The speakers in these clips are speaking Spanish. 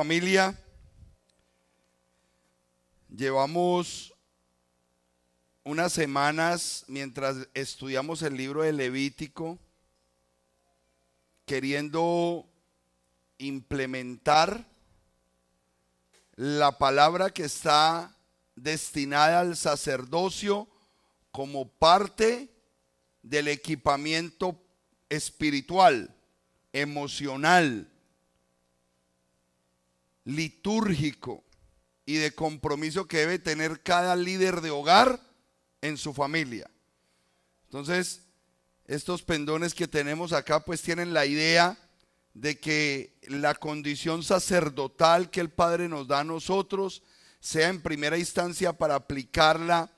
familia llevamos unas semanas mientras estudiamos el libro de Levítico queriendo implementar la palabra que está destinada al sacerdocio como parte del equipamiento espiritual, emocional, litúrgico y de compromiso que debe tener cada líder de hogar en su familia. Entonces, estos pendones que tenemos acá pues tienen la idea de que la condición sacerdotal que el Padre nos da a nosotros sea en primera instancia para aplicarla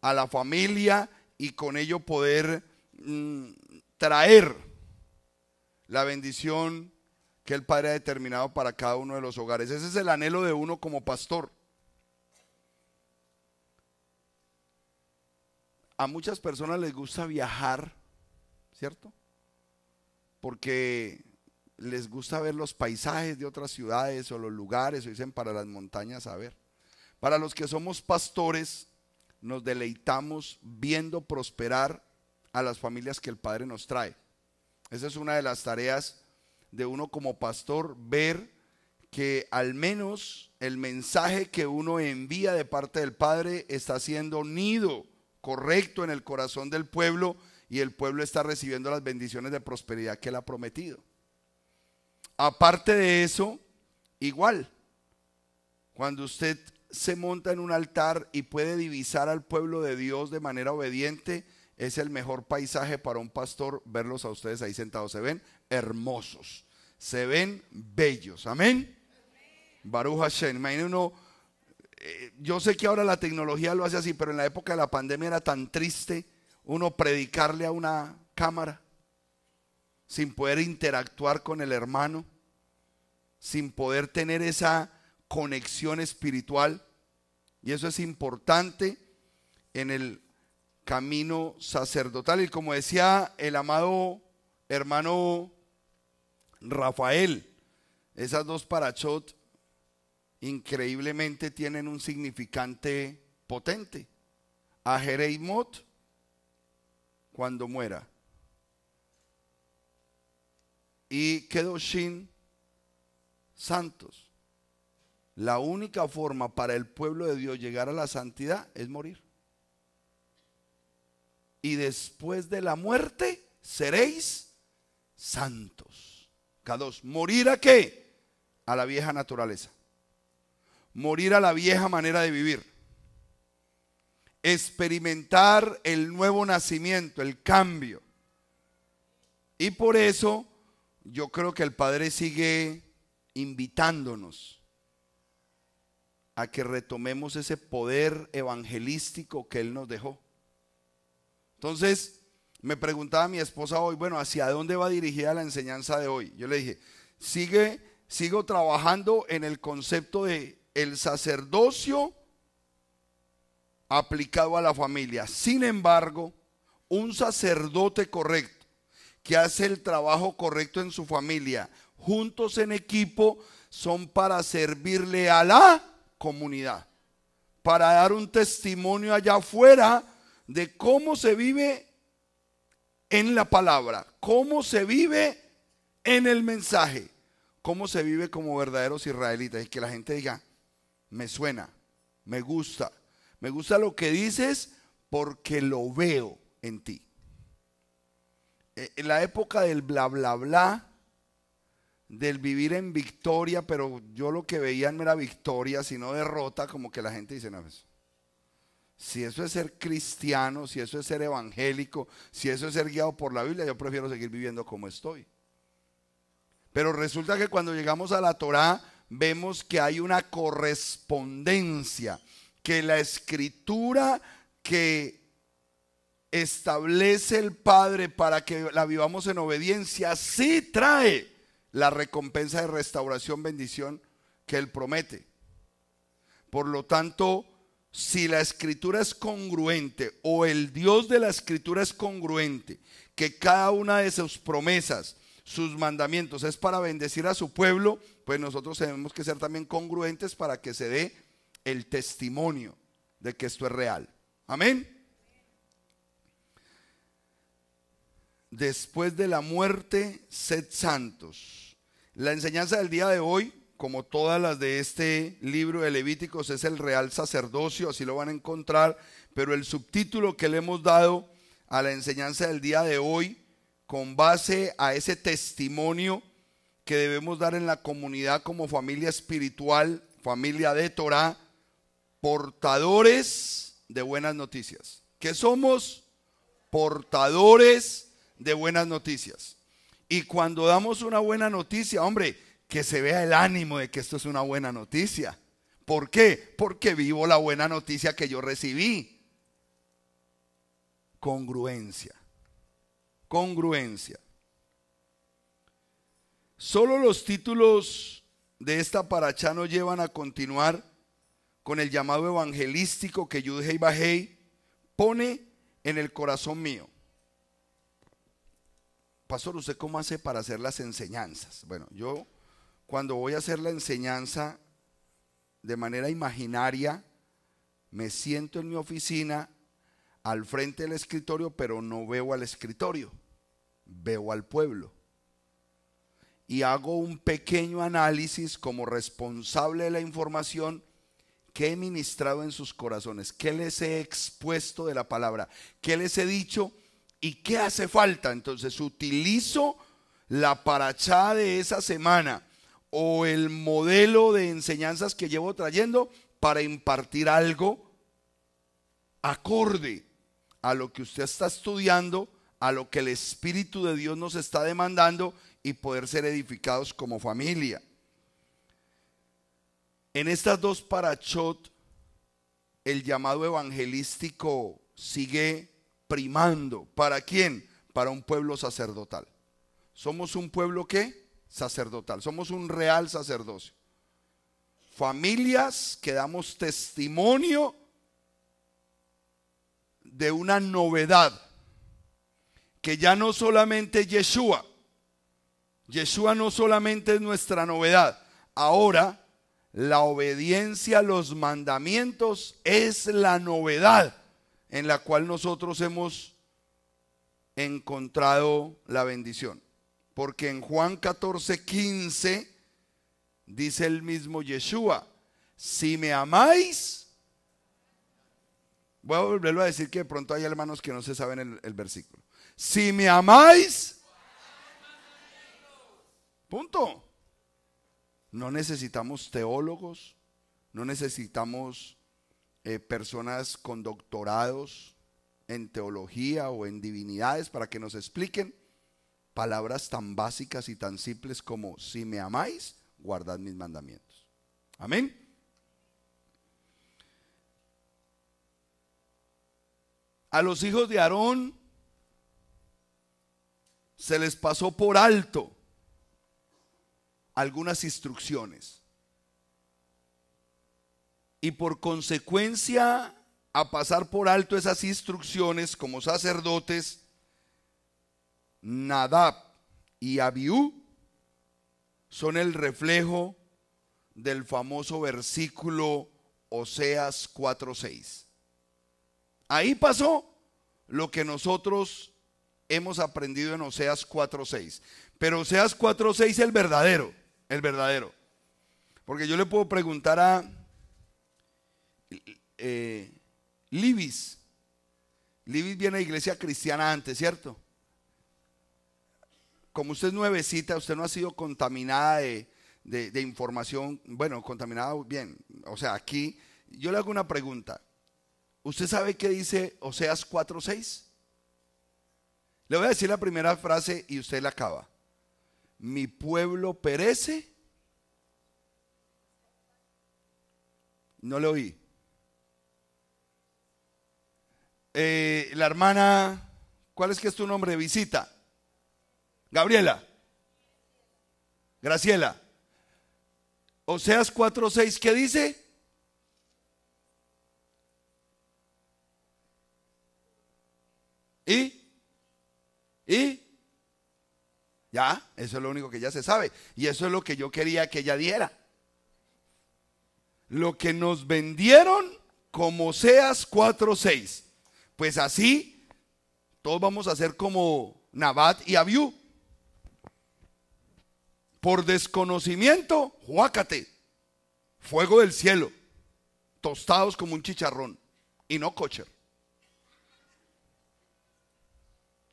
a la familia y con ello poder mm, traer la bendición que el Padre ha determinado para cada uno de los hogares. Ese es el anhelo de uno como pastor. A muchas personas les gusta viajar, ¿cierto? Porque les gusta ver los paisajes de otras ciudades o los lugares, o dicen para las montañas a ver. Para los que somos pastores, nos deleitamos viendo prosperar a las familias que el Padre nos trae. Esa es una de las tareas de uno como pastor ver que al menos el mensaje que uno envía de parte del Padre está siendo nido correcto en el corazón del pueblo y el pueblo está recibiendo las bendiciones de prosperidad que él ha prometido. Aparte de eso, igual, cuando usted se monta en un altar y puede divisar al pueblo de Dios de manera obediente, es el mejor paisaje para un pastor verlos a ustedes ahí sentados. ¿Se ven? hermosos, se ven bellos. Amén. Baruch Hashem. uno, eh, yo sé que ahora la tecnología lo hace así, pero en la época de la pandemia era tan triste uno predicarle a una cámara sin poder interactuar con el hermano, sin poder tener esa conexión espiritual. Y eso es importante en el camino sacerdotal. Y como decía el amado hermano Rafael. Esas dos parachot increíblemente tienen un significante potente. A cuando muera. Y Kedoshin santos. La única forma para el pueblo de Dios llegar a la santidad es morir. Y después de la muerte seréis santos. cada dos ¿Morir a qué? A la vieja naturaleza. Morir a la vieja manera de vivir. Experimentar el nuevo nacimiento, el cambio. Y por eso yo creo que el Padre sigue invitándonos a que retomemos ese poder evangelístico que Él nos dejó. Entonces, me preguntaba mi esposa hoy, bueno, ¿hacia dónde va dirigida la enseñanza de hoy? Yo le dije, sigue, sigo trabajando en el concepto de el sacerdocio aplicado a la familia. Sin embargo, un sacerdote correcto que hace el trabajo correcto en su familia, juntos en equipo, son para servirle a la comunidad, para dar un testimonio allá afuera de cómo se vive en la palabra, cómo se vive en el mensaje, cómo se vive como verdaderos israelitas. Y que la gente diga, me suena, me gusta, me gusta lo que dices porque lo veo en ti. Eh, en la época del bla, bla, bla, del vivir en victoria, pero yo lo que veía no era victoria, sino derrota, como que la gente dice, no, pues, si eso es ser cristiano, si eso es ser evangélico, si eso es ser guiado por la Biblia, yo prefiero seguir viviendo como estoy. Pero resulta que cuando llegamos a la Torá vemos que hay una correspondencia, que la escritura que establece el Padre para que la vivamos en obediencia, sí trae la recompensa de restauración, bendición que Él promete. Por lo tanto, si la escritura es congruente o el Dios de la escritura es congruente, que cada una de sus promesas, sus mandamientos es para bendecir a su pueblo, pues nosotros tenemos que ser también congruentes para que se dé el testimonio de que esto es real. Amén. Después de la muerte, sed santos. La enseñanza del día de hoy como todas las de este libro de Levíticos, es el real sacerdocio, así lo van a encontrar, pero el subtítulo que le hemos dado a la enseñanza del día de hoy, con base a ese testimonio que debemos dar en la comunidad como familia espiritual, familia de Torah, portadores de buenas noticias. ¿Qué somos? Portadores de buenas noticias. Y cuando damos una buena noticia, hombre, que se vea el ánimo de que esto es una buena noticia. ¿Por qué? Porque vivo la buena noticia que yo recibí. Congruencia. Congruencia. Solo los títulos de esta paracha nos llevan a continuar con el llamado evangelístico que Yudhei Bajei pone en el corazón mío. Pastor, ¿usted cómo hace para hacer las enseñanzas? Bueno, yo cuando voy a hacer la enseñanza de manera imaginaria, me siento en mi oficina al frente del escritorio, pero no veo al escritorio, veo al pueblo. Y hago un pequeño análisis como responsable de la información que he ministrado en sus corazones, que les he expuesto de la palabra, que les he dicho y qué hace falta. Entonces utilizo la paracha de esa semana o el modelo de enseñanzas que llevo trayendo para impartir algo acorde a lo que usted está estudiando, a lo que el Espíritu de Dios nos está demandando y poder ser edificados como familia. En estas dos parachot, el llamado evangelístico sigue primando. ¿Para quién? Para un pueblo sacerdotal. Somos un pueblo que sacerdotal. Somos un real sacerdocio. Familias que damos testimonio de una novedad. Que ya no solamente Yeshua, Yeshua no solamente es nuestra novedad. Ahora la obediencia a los mandamientos es la novedad en la cual nosotros hemos encontrado la bendición. Porque en Juan 14, 15 dice el mismo Yeshua, si me amáis, voy a volverlo a decir que de pronto hay hermanos que no se saben el, versículo. Si me amáis, punto. No necesitamos teólogos, no necesitamos eh, personas con doctorados en teología o en divinidades para que nos expliquen palabras tan básicas y tan simples como, si me amáis, guardad mis mandamientos. Amén. A los hijos de Aarón se les pasó por alto algunas instrucciones. Y por consecuencia, a pasar por alto esas instrucciones como sacerdotes, Nadab y Abiú son el reflejo del famoso versículo Oseas 4:6. Ahí pasó lo que nosotros hemos aprendido en Oseas 4:6. Pero Oseas 4:6 es el verdadero, el verdadero. Porque yo le puedo preguntar a eh, Libis. Libis viene a iglesia cristiana antes, ¿cierto? como usted es nuevecita, usted no ha sido contaminada de, información, bueno, contaminada bien, o sea, aquí yo le hago una pregunta. ¿Usted sabe qué dice Oseas 4.6? Le voy a decir la primera frase y usted la acaba. Mi pueblo perece. No le oí. Eh, la hermana, ¿cuál es que es tu nombre? Visita. Gabriela. Graciela. Oseas 4:6, ¿qué dice? ¿Y? ¿Y? Ya, eso es lo único que ya se sabe. Y eso es lo que yo quería que ella diera. Lo que nos vendieron como Oseas 4:6. Pues así, todos vamos a ser como Nabat y Abiú por desconocimiento, juácate, fuego del cielo, tostados como un chicharrón, y no cocher.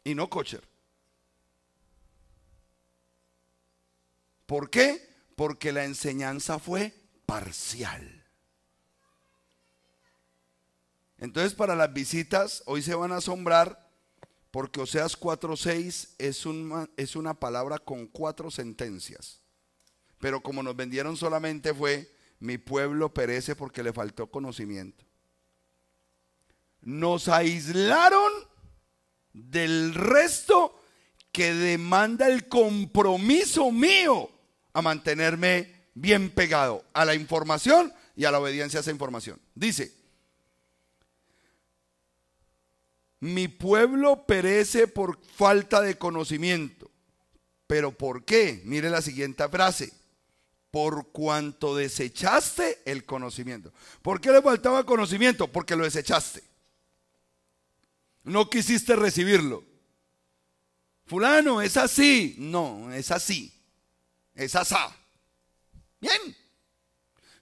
Y no cocher. ¿Por qué? Porque la enseñanza fue parcial. Entonces para las visitas hoy se van a asombrar porque Oseas 4.6 es, una, es una palabra con cuatro sentencias. Pero como nos vendieron solamente fue, mi pueblo perece porque le faltó conocimiento. Nos aislaron del resto que demanda el compromiso mío a mantenerme bien pegado a la información y a la obediencia a esa información. Dice, mi pueblo perece por falta de conocimiento. ¿Pero por qué? Mire la siguiente frase. Por cuanto desechaste el conocimiento. ¿Por qué le faltaba conocimiento? Porque lo desechaste. No quisiste recibirlo. Fulano, es así. No, es así. Es asá. Bien.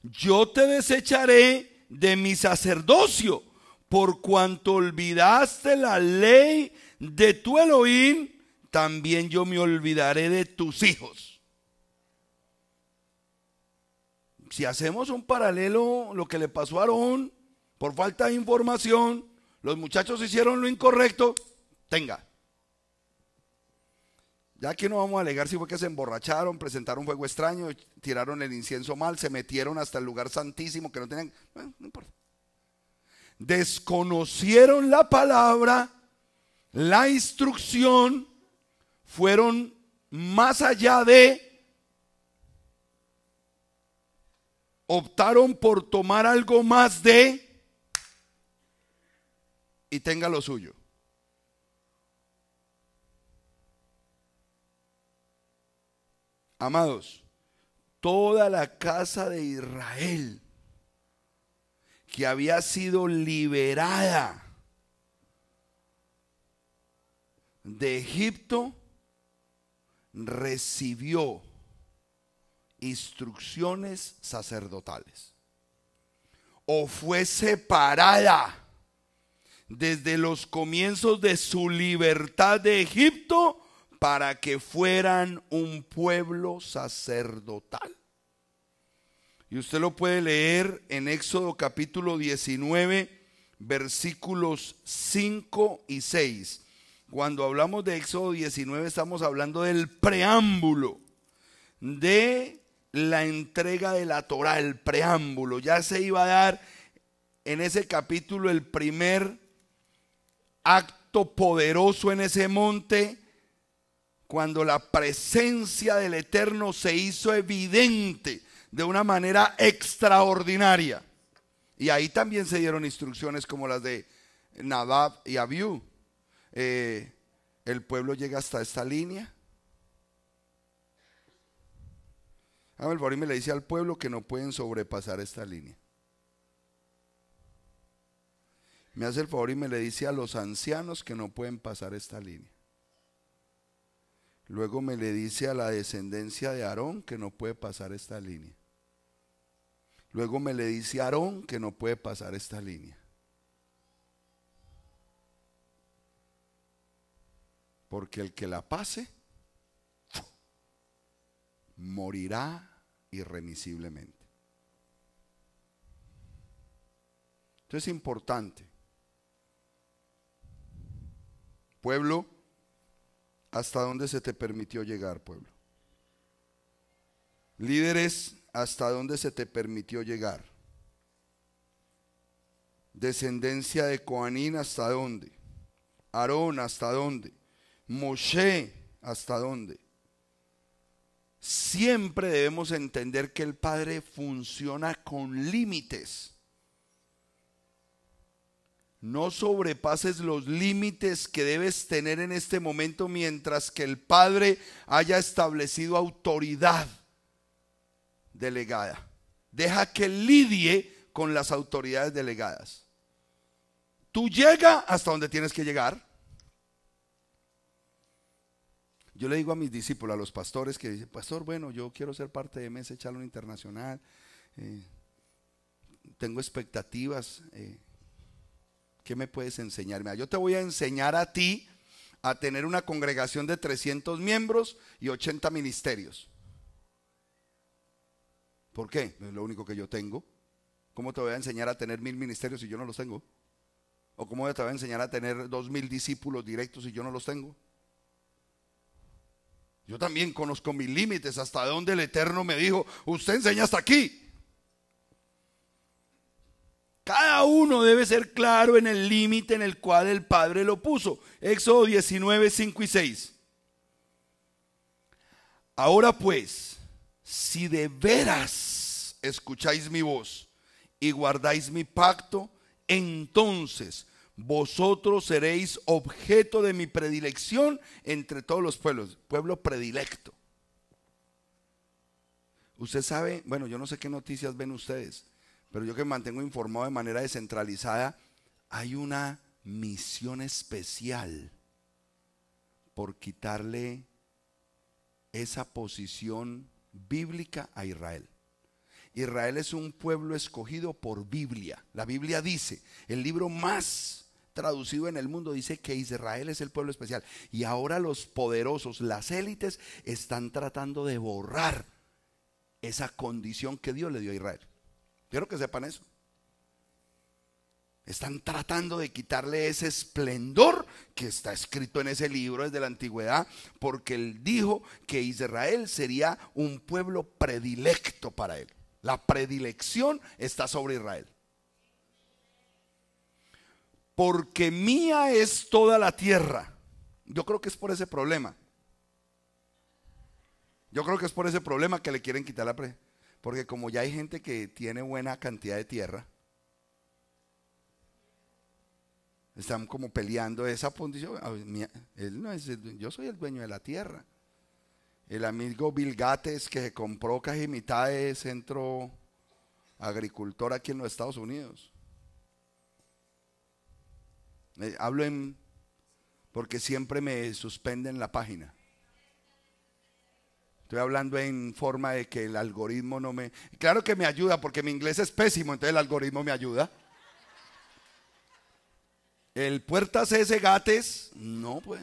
Yo te desecharé de mi sacerdocio por cuanto olvidaste la ley de tu Elohim, también yo me olvidaré de tus hijos. Si hacemos un paralelo, lo que le pasó a Aarón, por falta de información, los muchachos hicieron lo incorrecto, tenga. Ya que no vamos a alegar si fue que se emborracharon, presentaron fuego extraño, tiraron el incienso mal, se metieron hasta el lugar santísimo que no tenían... Eh, no importa desconocieron la palabra, la instrucción, fueron más allá de, optaron por tomar algo más de, y tenga lo suyo. Amados, toda la casa de Israel que había sido liberada de Egipto, recibió instrucciones sacerdotales. O fue separada desde los comienzos de su libertad de Egipto para que fueran un pueblo sacerdotal. Y usted lo puede leer en Éxodo capítulo 19, versículos 5 y 6. Cuando hablamos de Éxodo 19 estamos hablando del preámbulo de la entrega de la Torah, el preámbulo. Ya se iba a dar en ese capítulo el primer acto poderoso en ese monte cuando la presencia del Eterno se hizo evidente de una manera extraordinaria. Y ahí también se dieron instrucciones como las de Nadab y Abiú. Eh, el pueblo llega hasta esta línea. Hágame el favor y me le dice al pueblo que no pueden sobrepasar esta línea. Me hace el favor y me le dice a los ancianos que no pueden pasar esta línea. Luego me le dice a la descendencia de Aarón que no puede pasar esta línea. Luego me le dice Aarón que no puede pasar esta línea. Porque el que la pase morirá irremisiblemente. Esto es importante. Pueblo, ¿hasta dónde se te permitió llegar, pueblo? Líderes hasta dónde se te permitió llegar. Descendencia de Coanín hasta dónde. Aarón hasta dónde. Moshe hasta dónde. Siempre debemos entender que el Padre funciona con límites. No sobrepases los límites que debes tener en este momento mientras que el Padre haya establecido autoridad delegada. Deja que lidie con las autoridades delegadas. Tú llega hasta donde tienes que llegar. Yo le digo a mis discípulos, a los pastores que dicen, pastor, bueno, yo quiero ser parte de MS Chalón Internacional, eh, tengo expectativas, eh, ¿qué me puedes enseñar? yo te voy a enseñar a ti a tener una congregación de 300 miembros y 80 ministerios. ¿Por qué? Es lo único que yo tengo. ¿Cómo te voy a enseñar a tener mil ministerios si yo no los tengo? ¿O cómo te voy a enseñar a tener dos mil discípulos directos si yo no los tengo? Yo también conozco mis límites, hasta donde el Eterno me dijo, usted enseña hasta aquí. Cada uno debe ser claro en el límite en el cual el Padre lo puso. Éxodo 19, 5 y 6. Ahora pues, si de veras escucháis mi voz y guardáis mi pacto, entonces vosotros seréis objeto de mi predilección entre todos los pueblos, pueblo predilecto. Usted sabe, bueno, yo no sé qué noticias ven ustedes, pero yo que me mantengo informado de manera descentralizada, hay una misión especial por quitarle esa posición bíblica a Israel. Israel es un pueblo escogido por Biblia. La Biblia dice, el libro más traducido en el mundo dice que Israel es el pueblo especial. Y ahora los poderosos, las élites, están tratando de borrar esa condición que Dios le dio a Israel. Quiero que sepan eso. Están tratando de quitarle ese esplendor que está escrito en ese libro desde la antigüedad, porque él dijo que Israel sería un pueblo predilecto para él. La predilección está sobre Israel. Porque mía es toda la tierra. Yo creo que es por ese problema. Yo creo que es por ese problema que le quieren quitar la Porque como ya hay gente que tiene buena cantidad de tierra, Están como peleando esa posición. yo soy el dueño de la tierra. El amigo Bill Gates que compró casi mitad de centro agricultor aquí en los Estados Unidos. Eh, hablo en porque siempre me suspenden la página. Estoy hablando en forma de que el algoritmo no me... Claro que me ayuda porque mi inglés es pésimo, entonces el algoritmo me ayuda. El Puertas ese Gates, no, pues.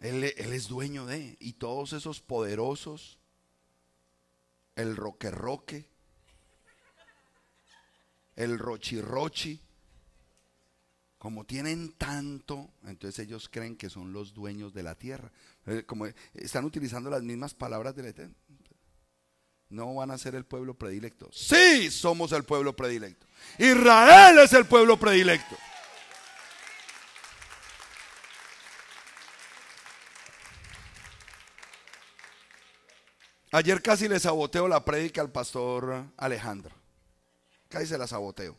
Él, él, es dueño de, y todos esos poderosos, el Roque Roque, el Rochi Rochi, como tienen tanto, entonces ellos creen que son los dueños de la tierra. Eh, como están utilizando las mismas palabras del Eterno no van a ser el pueblo predilecto. Sí, somos el pueblo predilecto. Israel es el pueblo predilecto. Ayer casi le saboteo la prédica al pastor Alejandro. Casi se la saboteo.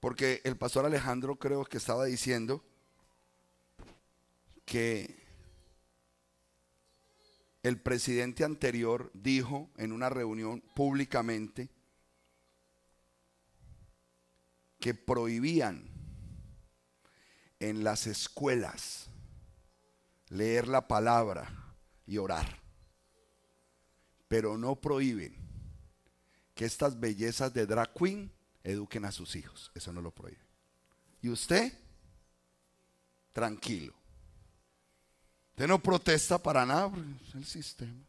Porque el pastor Alejandro creo que estaba diciendo que el presidente anterior dijo en una reunión públicamente que prohibían en las escuelas leer la palabra y orar, pero no prohíben que estas bellezas de drag queen eduquen a sus hijos. Eso no lo prohíbe. Y usted, tranquilo. Usted no protesta para nada, es el sistema.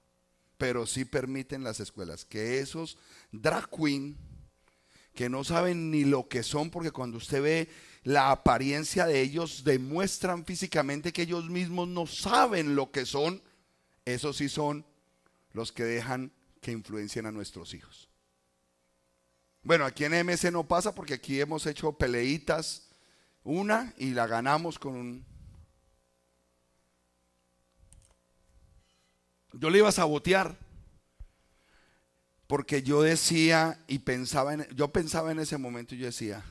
Pero sí permiten las escuelas que esos drag queen que no saben ni lo que son, porque cuando usted ve la apariencia de ellos, demuestran físicamente que ellos mismos no saben lo que son. Esos sí son los que dejan que influencien a nuestros hijos. Bueno, aquí en MS no pasa porque aquí hemos hecho peleitas, una y la ganamos con un Yo le iba a sabotear. Porque yo decía y pensaba, en, yo pensaba en ese momento y yo decía,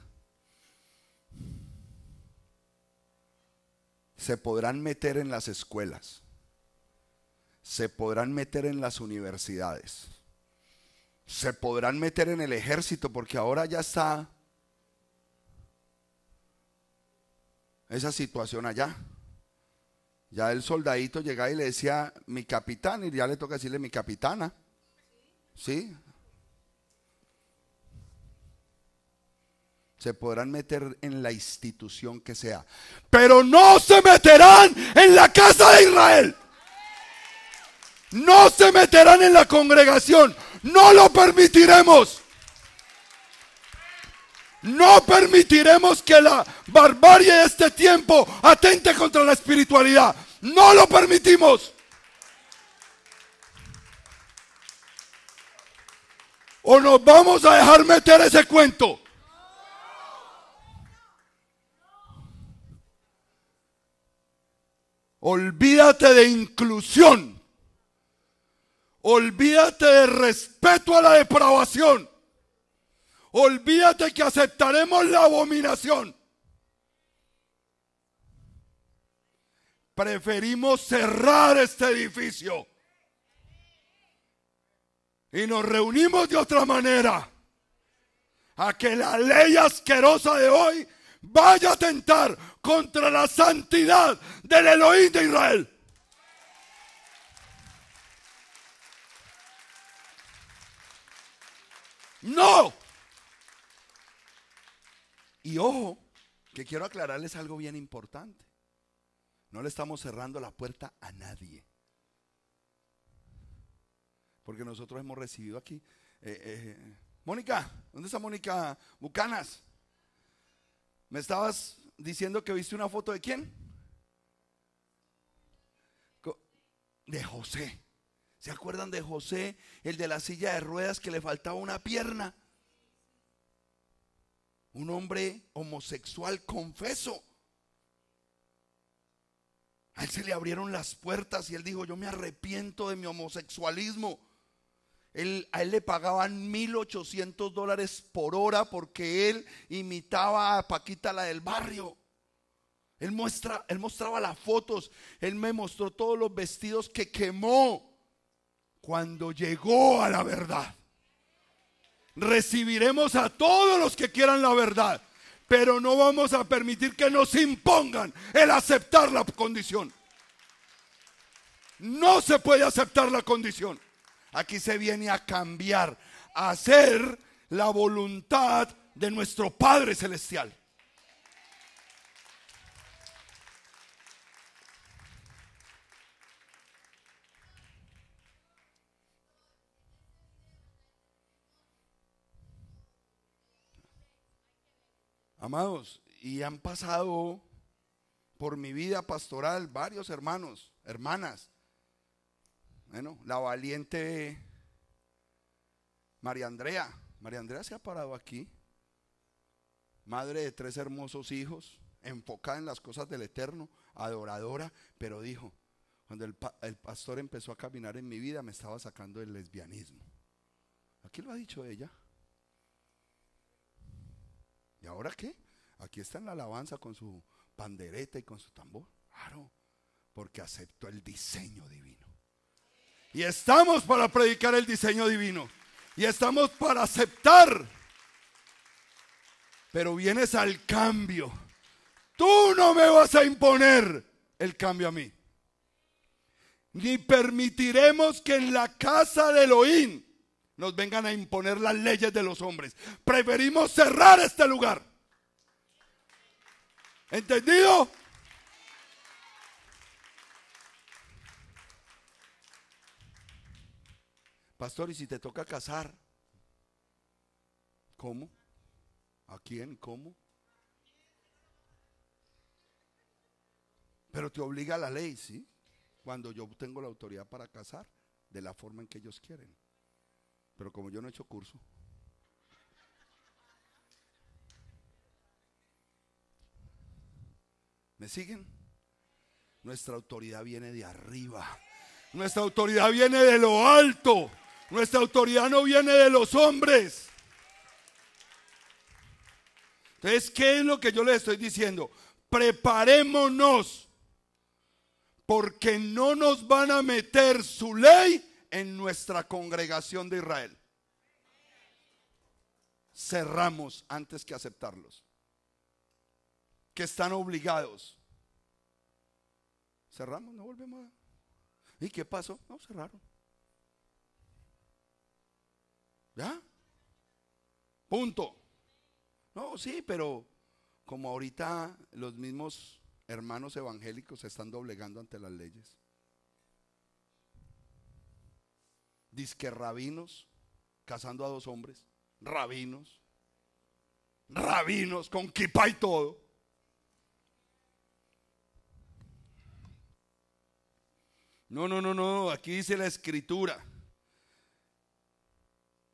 se podrán meter en las escuelas, se podrán meter en las universidades, se podrán meter en el ejército, porque ahora ya está esa situación allá. Ya el soldadito llegaba y le decía, mi capitán, y ya le toca decirle mi capitana. ¿Sí? Se podrán meter en la institución que sea, pero no se meterán en la casa de Israel. No se meterán en la congregación. No lo permitiremos. No permitiremos que la barbarie de este tiempo atente contra la espiritualidad. No lo permitimos. O nos vamos a dejar meter ese cuento. Olvídate de inclusión. Olvídate de respeto a la depravación olvídate que aceptaremos la abominación. Preferimos cerrar este edificio. Y nos reunimos de otra manera. A que la ley asquerosa de hoy vaya a tentar contra la santidad del Elohim de Israel. No. Y ojo, que quiero aclararles algo bien importante. No le estamos cerrando la puerta a nadie. Porque nosotros hemos recibido aquí. Eh, eh, Mónica, ¿dónde está Mónica Bucanas? Me estabas diciendo que viste una foto de quién? De José. ¿Se acuerdan de José, el de la silla de ruedas que le faltaba una pierna? un hombre homosexual confeso. A él se le abrieron las puertas y él dijo, yo me arrepiento de mi homosexualismo. Él, a él le pagaban 1.800 dólares por hora porque él imitaba a Paquita la del barrio. Él, muestra, él mostraba las fotos, él me mostró todos los vestidos que quemó cuando llegó a la verdad recibiremos a todos los que quieran la verdad, pero no vamos a permitir que nos impongan el aceptar la condición. No se puede aceptar la condición. Aquí se viene a cambiar, a hacer la voluntad de nuestro Padre Celestial. Amados, y han pasado por mi vida pastoral varios hermanos, hermanas. Bueno, la valiente María Andrea. María Andrea se ha parado aquí, madre de tres hermosos hijos, enfocada en las cosas del Eterno, adoradora, pero dijo, cuando el, pastor empezó a caminar en mi vida, me estaba sacando el lesbianismo. Aquí lo ha dicho ella. ¿Y ahora qué? Aquí está en la alabanza con su pandereta y con su tambor. Claro, porque aceptó el diseño divino. Y estamos para predicar el diseño divino. Y estamos para aceptar. Pero vienes al cambio. Tú no me vas a imponer el cambio a mí. Ni permitiremos que en la casa de Elohim nos vengan a imponer las leyes de los hombres. Preferimos cerrar este lugar. ¿Entendido? Pastor, ¿y si te toca casar? ¿Cómo? ¿A quién? ¿Cómo? Pero te obliga la ley, ¿sí? Cuando yo tengo la autoridad para casar de la forma en que ellos quieren. Pero como yo no he hecho curso, ¿me siguen? Nuestra autoridad viene de arriba. Nuestra autoridad viene de lo alto. Nuestra autoridad no viene de los hombres. Entonces, ¿qué es lo que yo les estoy diciendo? Preparémonos porque no nos van a meter su ley en nuestra congregación de Israel. Cerramos antes que aceptarlos. Que están obligados. Cerramos, no volvemos a... ¿Y qué pasó? No, cerraron. ¿Ya? Punto. No, sí, pero como ahorita los mismos hermanos evangélicos se están doblegando ante las leyes. que rabinos, casando a dos hombres, rabinos, rabinos, con kipa y todo. No, no, no, no, aquí dice la escritura.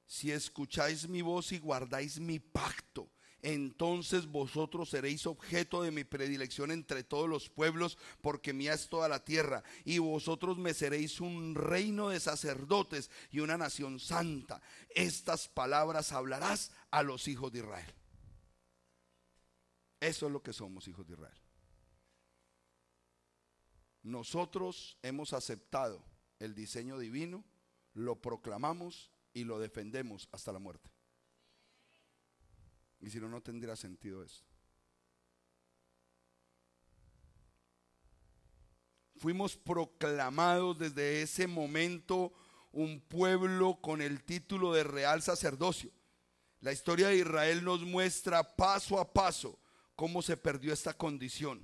Si escucháis mi voz y guardáis mi pacto, entonces vosotros seréis objeto de mi predilección entre todos los pueblos, porque mía es toda la tierra, y vosotros me seréis un reino de sacerdotes y una nación santa. Estas palabras hablarás a los hijos de Israel. Eso es lo que somos, hijos de Israel. Nosotros hemos aceptado el diseño divino, lo proclamamos y lo defendemos hasta la muerte. Y si no, no tendría sentido eso. Fuimos proclamados desde ese momento un pueblo con el título de real sacerdocio. La historia de Israel nos muestra paso a paso cómo se perdió esta condición.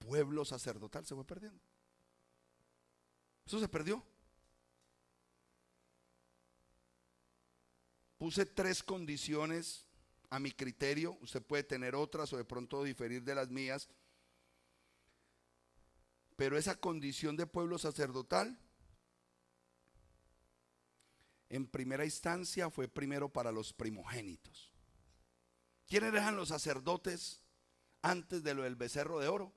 Pueblo sacerdotal se fue perdiendo. Eso se perdió. Puse tres condiciones a mi criterio, usted puede tener otras o de pronto diferir de las mías, pero esa condición de pueblo sacerdotal, en primera instancia fue primero para los primogénitos. ¿Quiénes eran los sacerdotes antes de lo del becerro de oro?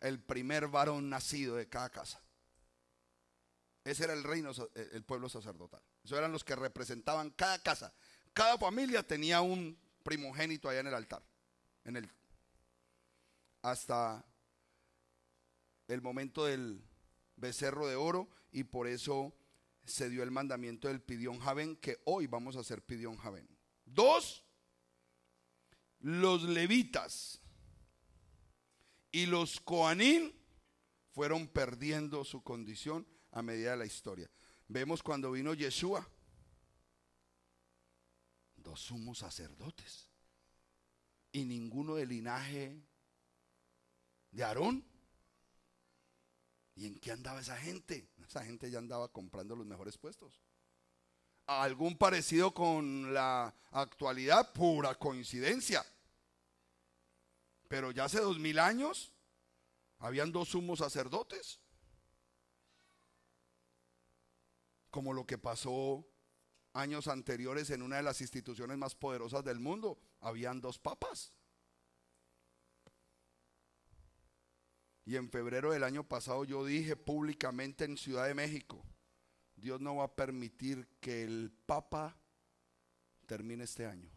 El primer varón nacido de cada casa. Ese era el reino, el pueblo sacerdotal. Eso eran los que representaban cada casa cada familia tenía un primogénito allá en el altar, en el, hasta el momento del becerro de oro y por eso se dio el mandamiento del pidión Javén, que hoy vamos a hacer pidión Javén. Dos, los levitas y los coanín fueron perdiendo su condición a medida de la historia. Vemos cuando vino Yeshua, dos sumos sacerdotes. Y ninguno del linaje de Aarón. ¿Y en qué andaba esa gente? Esa gente ya andaba comprando los mejores puestos. Algún parecido con la actualidad, pura coincidencia. Pero ya hace dos mil años habían dos sumos sacerdotes. Como lo que pasó años anteriores en una de las instituciones más poderosas del mundo, habían dos papas. Y en febrero del año pasado yo dije públicamente en Ciudad de México, Dios no va a permitir que el Papa termine este año.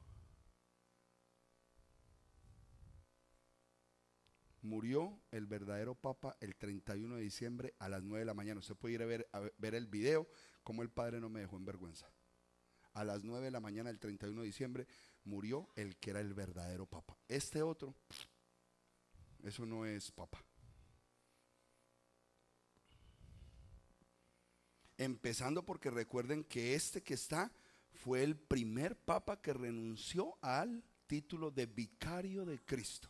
Murió el verdadero Papa el 31 de diciembre a las 9 de la mañana. Usted puede ir a ver, ver el video, como el Padre no me dejó en vergüenza a las 9 de la mañana del 31 de diciembre, murió el que era el verdadero papa. Este otro, eso no es papa. Empezando porque recuerden que este que está fue el primer papa que renunció al título de vicario de Cristo.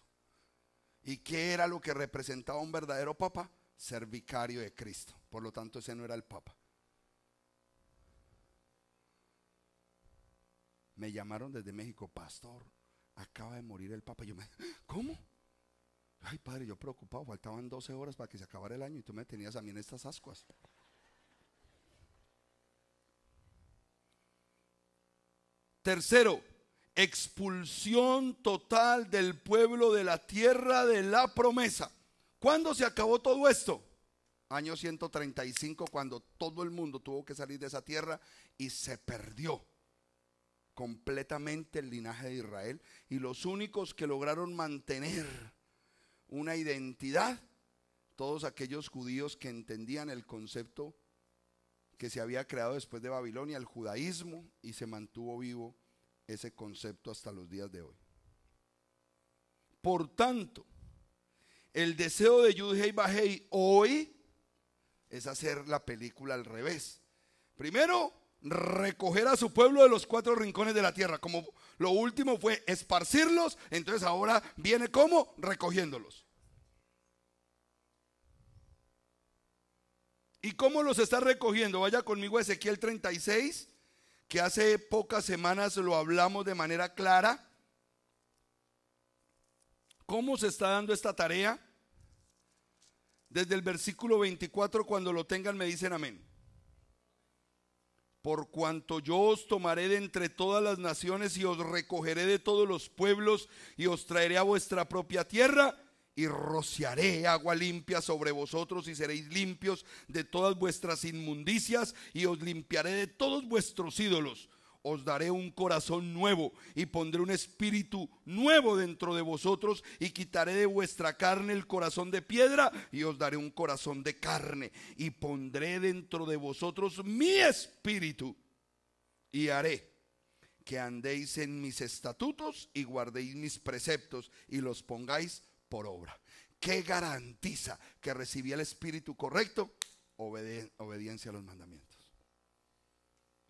¿Y qué era lo que representaba un verdadero papa? Ser vicario de Cristo. Por lo tanto, ese no era el papa. me llamaron desde México, pastor, acaba de morir el Papa. Yo me, ¿cómo? Ay, padre, yo preocupado, faltaban 12 horas para que se acabara el año y tú me tenías a mí en estas ascuas. Tercero, expulsión total del pueblo de la tierra de la promesa. ¿Cuándo se acabó todo esto? Año 135, cuando todo el mundo tuvo que salir de esa tierra y se perdió completamente el linaje de Israel y los únicos que lograron mantener una identidad, todos aquellos judíos que entendían el concepto que se había creado después de Babilonia, el judaísmo, y se mantuvo vivo ese concepto hasta los días de hoy. Por tanto, el deseo de Yudhei Bahei hoy es hacer la película al revés. Primero, recoger a su pueblo de los cuatro rincones de la tierra. Como lo último fue esparcirlos, entonces ahora viene como recogiéndolos. ¿Y cómo los está recogiendo? Vaya conmigo a Ezequiel 36, que hace pocas semanas lo hablamos de manera clara. ¿Cómo se está dando esta tarea? Desde el versículo 24, cuando lo tengan, me dicen amén por cuanto yo os tomaré de entre todas las naciones y os recogeré de todos los pueblos y os traeré a vuestra propia tierra y rociaré agua limpia sobre vosotros y seréis limpios de todas vuestras inmundicias y os limpiaré de todos vuestros ídolos os daré un corazón nuevo y pondré un espíritu nuevo dentro de vosotros y quitaré de vuestra carne el corazón de piedra y os daré un corazón de carne y pondré dentro de vosotros mi espíritu y haré que andéis en mis estatutos y guardéis mis preceptos y los pongáis por obra. ¿Qué garantiza que recibí el espíritu correcto? Obediencia a los mandamientos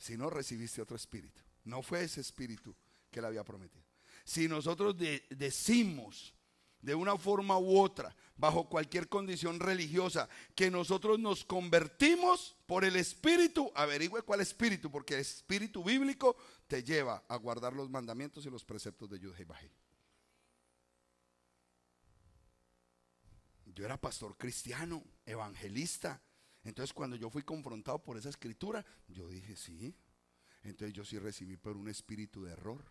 si no recibiste otro espíritu. No fue ese espíritu que le había prometido. Si nosotros decimos de una forma u otra, bajo cualquier condición religiosa, que nosotros nos convertimos por el espíritu, averigüe cuál espíritu, porque el espíritu bíblico te lleva a guardar los mandamientos y los preceptos de y Yo era pastor cristiano, evangelista, entonces cuando yo fui confrontado por esa escritura, yo dije, sí. Entonces yo sí recibí por un espíritu de error.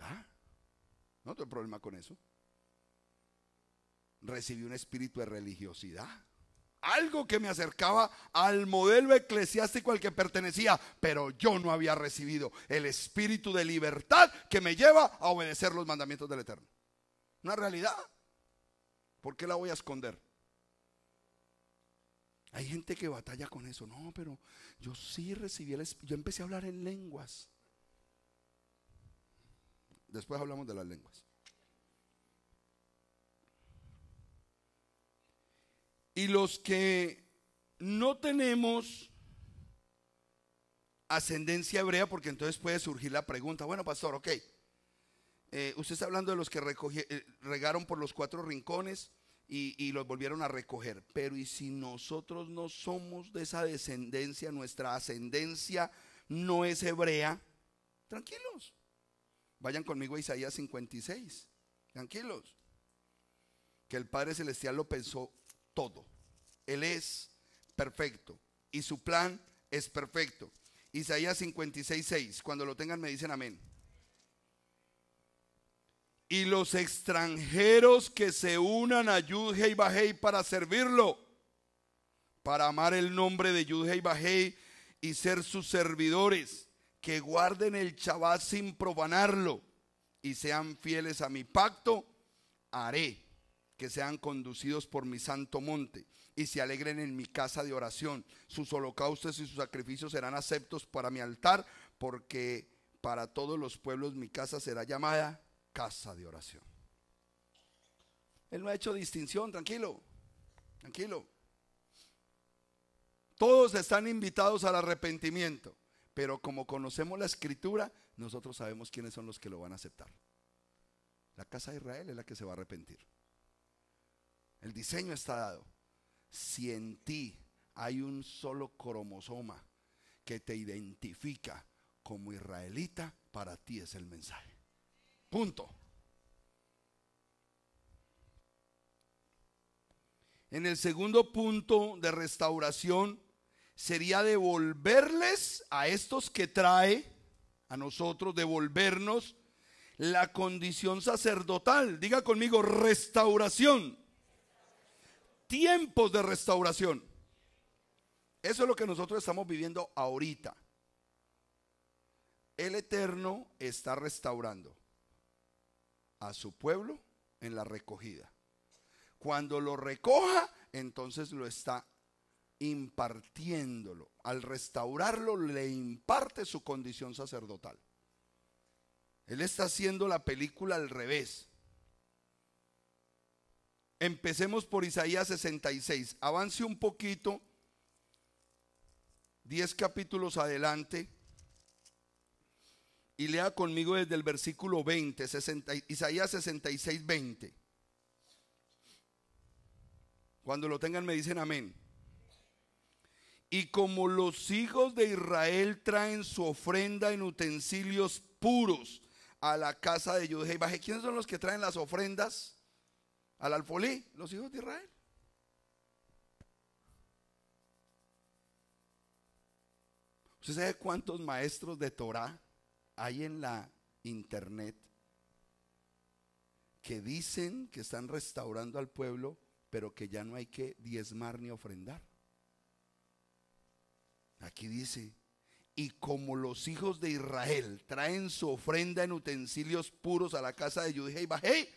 ¿Ah? No tengo problema con eso. Recibí un espíritu de religiosidad. Algo que me acercaba al modelo eclesiástico al que pertenecía, pero yo no había recibido el espíritu de libertad que me lleva a obedecer los mandamientos del Eterno. Una realidad. ¿Por qué la voy a esconder? Hay gente que batalla con eso. No, pero yo sí recibí el Yo empecé a hablar en lenguas. Después hablamos de las lenguas. Y los que no tenemos ascendencia hebrea, porque entonces puede surgir la pregunta, bueno, pastor, ok, eh, usted está hablando de los que eh, regaron por los cuatro rincones, y, los volvieron a recoger. Pero ¿y si nosotros no somos de esa descendencia, nuestra ascendencia no es hebrea? Tranquilos. Vayan conmigo a Isaías 56. Tranquilos. Que el Padre Celestial lo pensó todo. Él es perfecto y su plan es perfecto. Isaías 56, 6. Cuando lo tengan me dicen amén y los extranjeros que se unan a Yud y Bajei para servirlo, para amar el nombre de Yud y Bajei y ser sus servidores, que guarden el Shabbat sin profanarlo y sean fieles a mi pacto, haré que sean conducidos por mi santo monte y se alegren en mi casa de oración. Sus holocaustos y sus sacrificios serán aceptos para mi altar, porque para todos los pueblos mi casa será llamada casa de oración. Él no ha hecho distinción, tranquilo, tranquilo. Todos están invitados al arrepentimiento, pero como conocemos la escritura, nosotros sabemos quiénes son los que lo van a aceptar. La casa de Israel es la que se va a arrepentir. El diseño está dado. Si en ti hay un solo cromosoma que te identifica como israelita, para ti es el mensaje. Punto. En el segundo punto de restauración sería devolverles a estos que trae a nosotros, devolvernos la condición sacerdotal. Diga conmigo, restauración. Tiempos de restauración. Eso es lo que nosotros estamos viviendo ahorita. El Eterno está restaurando a su pueblo en la recogida. Cuando lo recoja, entonces lo está impartiéndolo. Al restaurarlo le imparte su condición sacerdotal. Él está haciendo la película al revés. Empecemos por Isaías 66. Avance un poquito, 10 capítulos adelante y lea conmigo desde el versículo 20, Isaías 66, 20. Cuando lo tengan me dicen amén. Y como los hijos de Israel traen su ofrenda en utensilios puros a la casa de judea, ¿quiénes son los que traen las ofrendas al alfolí? Los hijos de Israel. ¿Usted sabe cuántos maestros de Torá hay en la internet que dicen que están restaurando al pueblo, pero que ya no hay que diezmar ni ofrendar. Aquí dice, y como los hijos de Israel traen su ofrenda en utensilios puros a la casa de Judá y Bajé,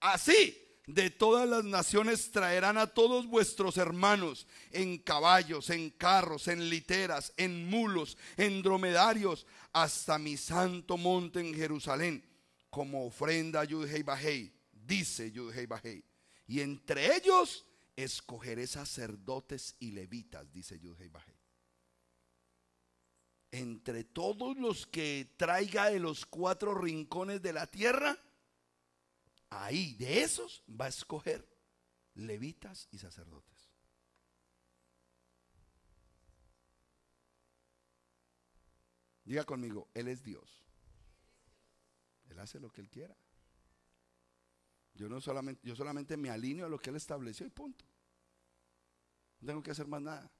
así de todas las naciones traerán a todos vuestros hermanos en caballos, en carros, en literas, en mulos, en dromedarios, hasta mi santo monte en Jerusalén, como ofrenda a Yudhei dice Yudhei Y entre ellos escogeré sacerdotes y levitas, dice Yudhei Entre todos los que traiga de los cuatro rincones de la tierra, Ahí de esos va a escoger levitas y sacerdotes. Diga conmigo, Él es Dios. Él hace lo que Él quiera. Yo, no solamente, yo solamente me alineo a lo que Él estableció y punto. No tengo que hacer más nada.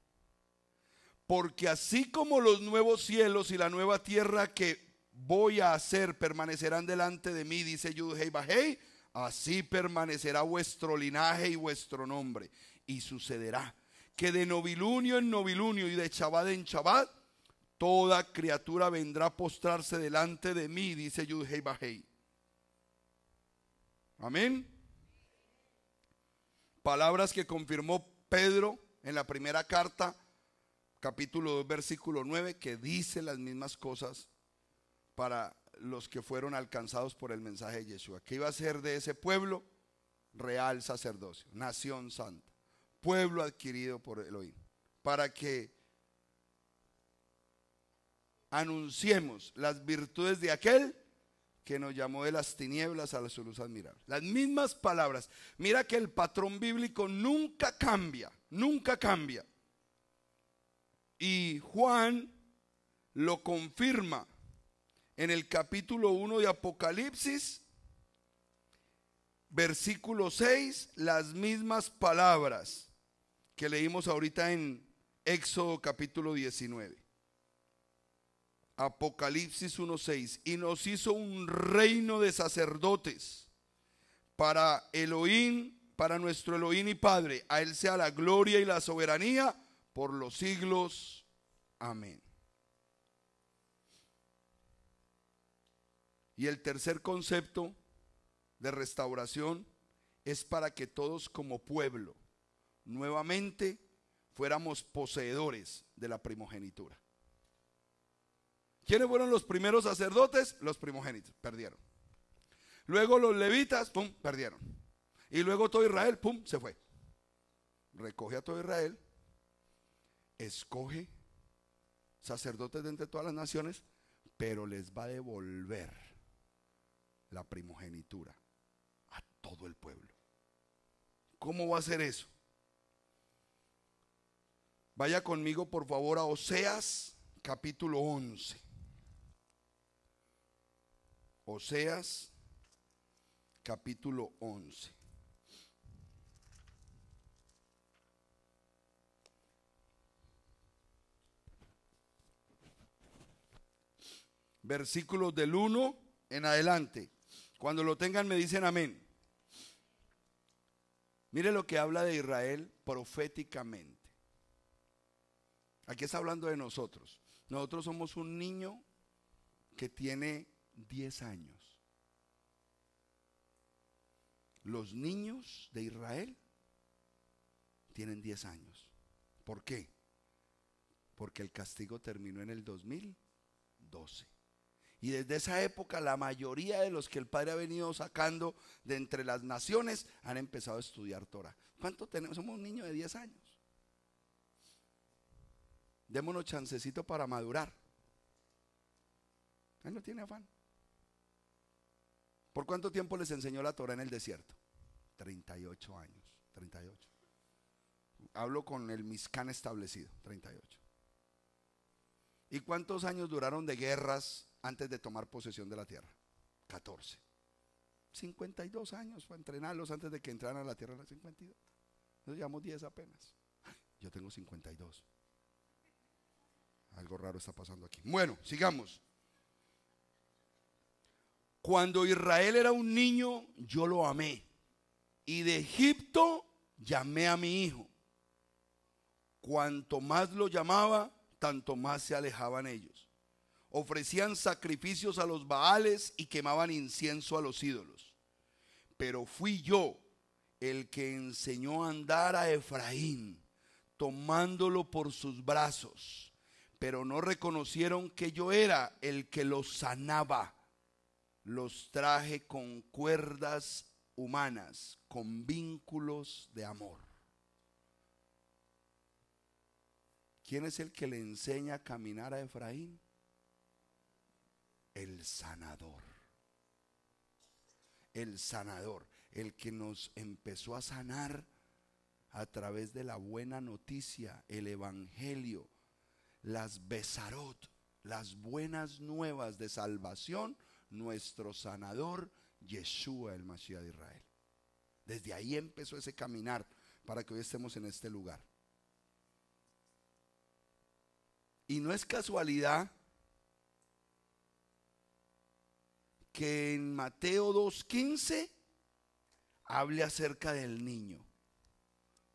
Porque así como los nuevos cielos y la nueva tierra que voy a hacer permanecerán delante de mí, dice hey, Bajei, Así permanecerá vuestro linaje y vuestro nombre. Y sucederá que de nobilunio en nobilunio y de chabad en chabad, toda criatura vendrá a postrarse delante de mí, dice Yudhei Bajei. Amén. Palabras que confirmó Pedro en la primera carta, capítulo 2, versículo 9, que dice las mismas cosas para los que fueron alcanzados por el mensaje de Yeshua, que iba a ser de ese pueblo real sacerdocio, nación santa, pueblo adquirido por oído para que anunciemos las virtudes de aquel que nos llamó de las tinieblas a la luz admirable. Las mismas palabras. Mira que el patrón bíblico nunca cambia, nunca cambia. Y Juan lo confirma en el capítulo 1 de Apocalipsis, versículo 6, las mismas palabras que leímos ahorita en Éxodo capítulo 19. Apocalipsis 1.6, y nos hizo un reino de sacerdotes para Elohim, para nuestro Elohim y Padre. A Él sea la gloria y la soberanía por los siglos. Amén. Y el tercer concepto de restauración es para que todos como pueblo nuevamente fuéramos poseedores de la primogenitura. ¿Quiénes fueron los primeros sacerdotes? Los primogénitos, perdieron. Luego los levitas, pum, perdieron. Y luego todo Israel, pum, se fue. Recoge a todo Israel, escoge sacerdotes de entre todas las naciones, pero les va a devolver la primogenitura a todo el pueblo. ¿Cómo va a ser eso? Vaya conmigo por favor a Oseas capítulo 11. Oseas capítulo 11. Versículos del 1 en adelante. Cuando lo tengan me dicen amén. Mire lo que habla de Israel proféticamente. Aquí está hablando de nosotros. Nosotros somos un niño que tiene 10 años. Los niños de Israel tienen 10 años. ¿Por qué? Porque el castigo terminó en el 2012. Y desde esa época la mayoría de los que el Padre ha venido sacando de entre las naciones han empezado a estudiar Torah. ¿Cuánto tenemos? Somos un niño de 10 años. Démonos chancecito para madurar. Él no tiene afán. ¿Por cuánto tiempo les enseñó la Torah en el desierto? 38 años, 38. Hablo con el Miscán establecido, 38. ¿Y cuántos años duraron de guerras antes de tomar posesión de la tierra. 14. 52 años para entrenarlos antes de que entraran a la tierra. 52. Nos llevamos 10 apenas. Yo tengo 52. Algo raro está pasando aquí. Bueno, sigamos. Cuando Israel era un niño, yo lo amé. Y de Egipto llamé a mi hijo. Cuanto más lo llamaba, tanto más se alejaban ellos ofrecían sacrificios a los baales y quemaban incienso a los ídolos. Pero fui yo el que enseñó a andar a Efraín, tomándolo por sus brazos. Pero no reconocieron que yo era el que los sanaba. Los traje con cuerdas humanas, con vínculos de amor. ¿Quién es el que le enseña a caminar a Efraín? el sanador. El sanador, el que nos empezó a sanar a través de la buena noticia, el Evangelio, las besarot, las buenas nuevas de salvación, nuestro sanador, Yeshua, el Mashiach de Israel. Desde ahí empezó ese caminar para que hoy estemos en este lugar. Y no es casualidad que en Mateo 2.15 hable acerca del niño.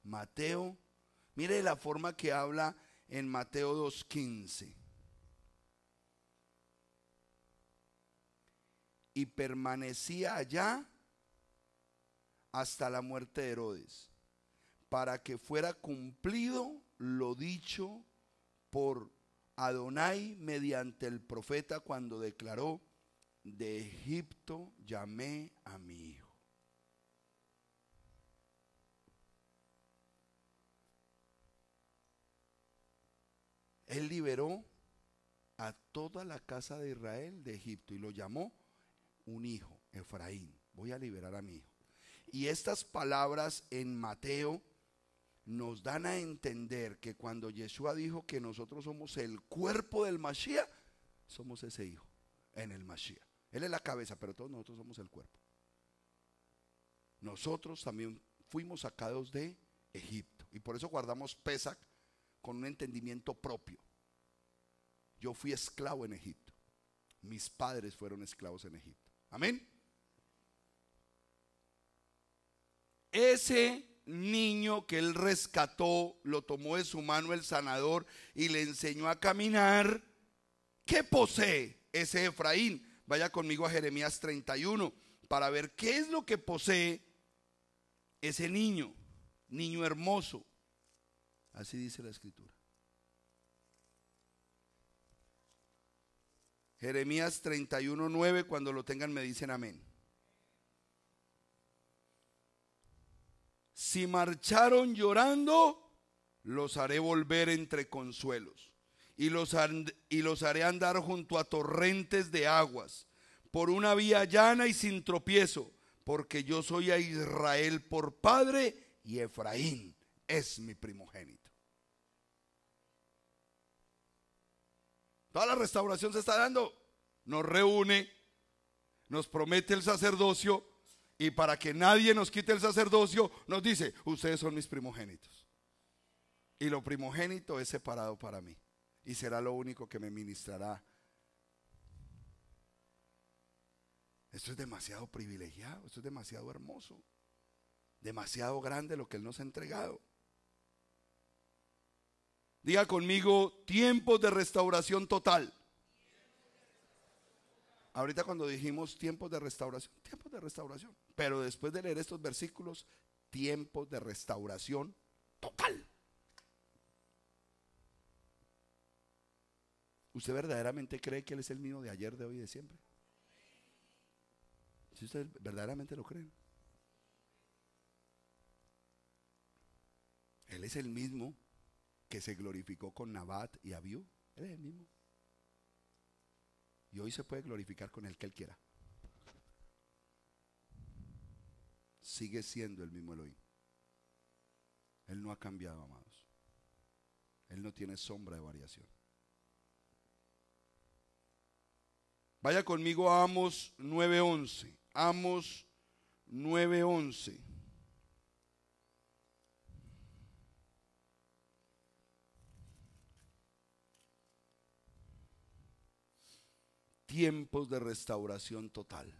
Mateo, mire la forma que habla en Mateo 2.15. Y permanecía allá hasta la muerte de Herodes, para que fuera cumplido lo dicho por Adonai mediante el profeta cuando declaró, de Egipto llamé a mi hijo. Él liberó a toda la casa de Israel de Egipto y lo llamó un hijo, Efraín. Voy a liberar a mi hijo. Y estas palabras en Mateo nos dan a entender que cuando Yeshua dijo que nosotros somos el cuerpo del Mashiach, somos ese hijo en el Mashiach. Él es la cabeza, pero todos nosotros somos el cuerpo. Nosotros también fuimos sacados de Egipto. Y por eso guardamos Pesach con un entendimiento propio. Yo fui esclavo en Egipto. Mis padres fueron esclavos en Egipto. Amén. Ese niño que él rescató, lo tomó de su mano el sanador y le enseñó a caminar. ¿Qué posee ese Efraín? Vaya conmigo a Jeremías 31 para ver qué es lo que posee ese niño, niño hermoso. Así dice la escritura. Jeremías 31, 9, cuando lo tengan me dicen amén. Si marcharon llorando, los haré volver entre consuelos y los, haré andar junto a torrentes de aguas, por una vía llana y sin tropiezo, porque yo soy a Israel por padre y Efraín es mi primogénito. Toda la restauración se está dando. Nos reúne, nos promete el sacerdocio y para que nadie nos quite el sacerdocio, nos dice, ustedes son mis primogénitos. Y lo primogénito es separado para mí y será lo único que me ministrará. Esto es demasiado privilegiado, esto es demasiado hermoso, demasiado grande lo que Él nos ha entregado. Diga conmigo, tiempos de restauración total. Ahorita cuando dijimos tiempos de restauración, tiempos de restauración. Pero después de leer estos versículos, tiempos de restauración total. ¿Usted verdaderamente cree que Él es el mismo de ayer, de hoy y de siempre? Si usted verdaderamente lo creen. Él es el mismo que se glorificó con Nabat y Abiú. Él es el mismo. Y hoy se puede glorificar con el que Él quiera. Sigue siendo el mismo Elohim. Él no ha cambiado, amados. Él no tiene sombra de variación. Vaya conmigo a Amos 9:11. Amos 9:11. Tiempos de restauración total.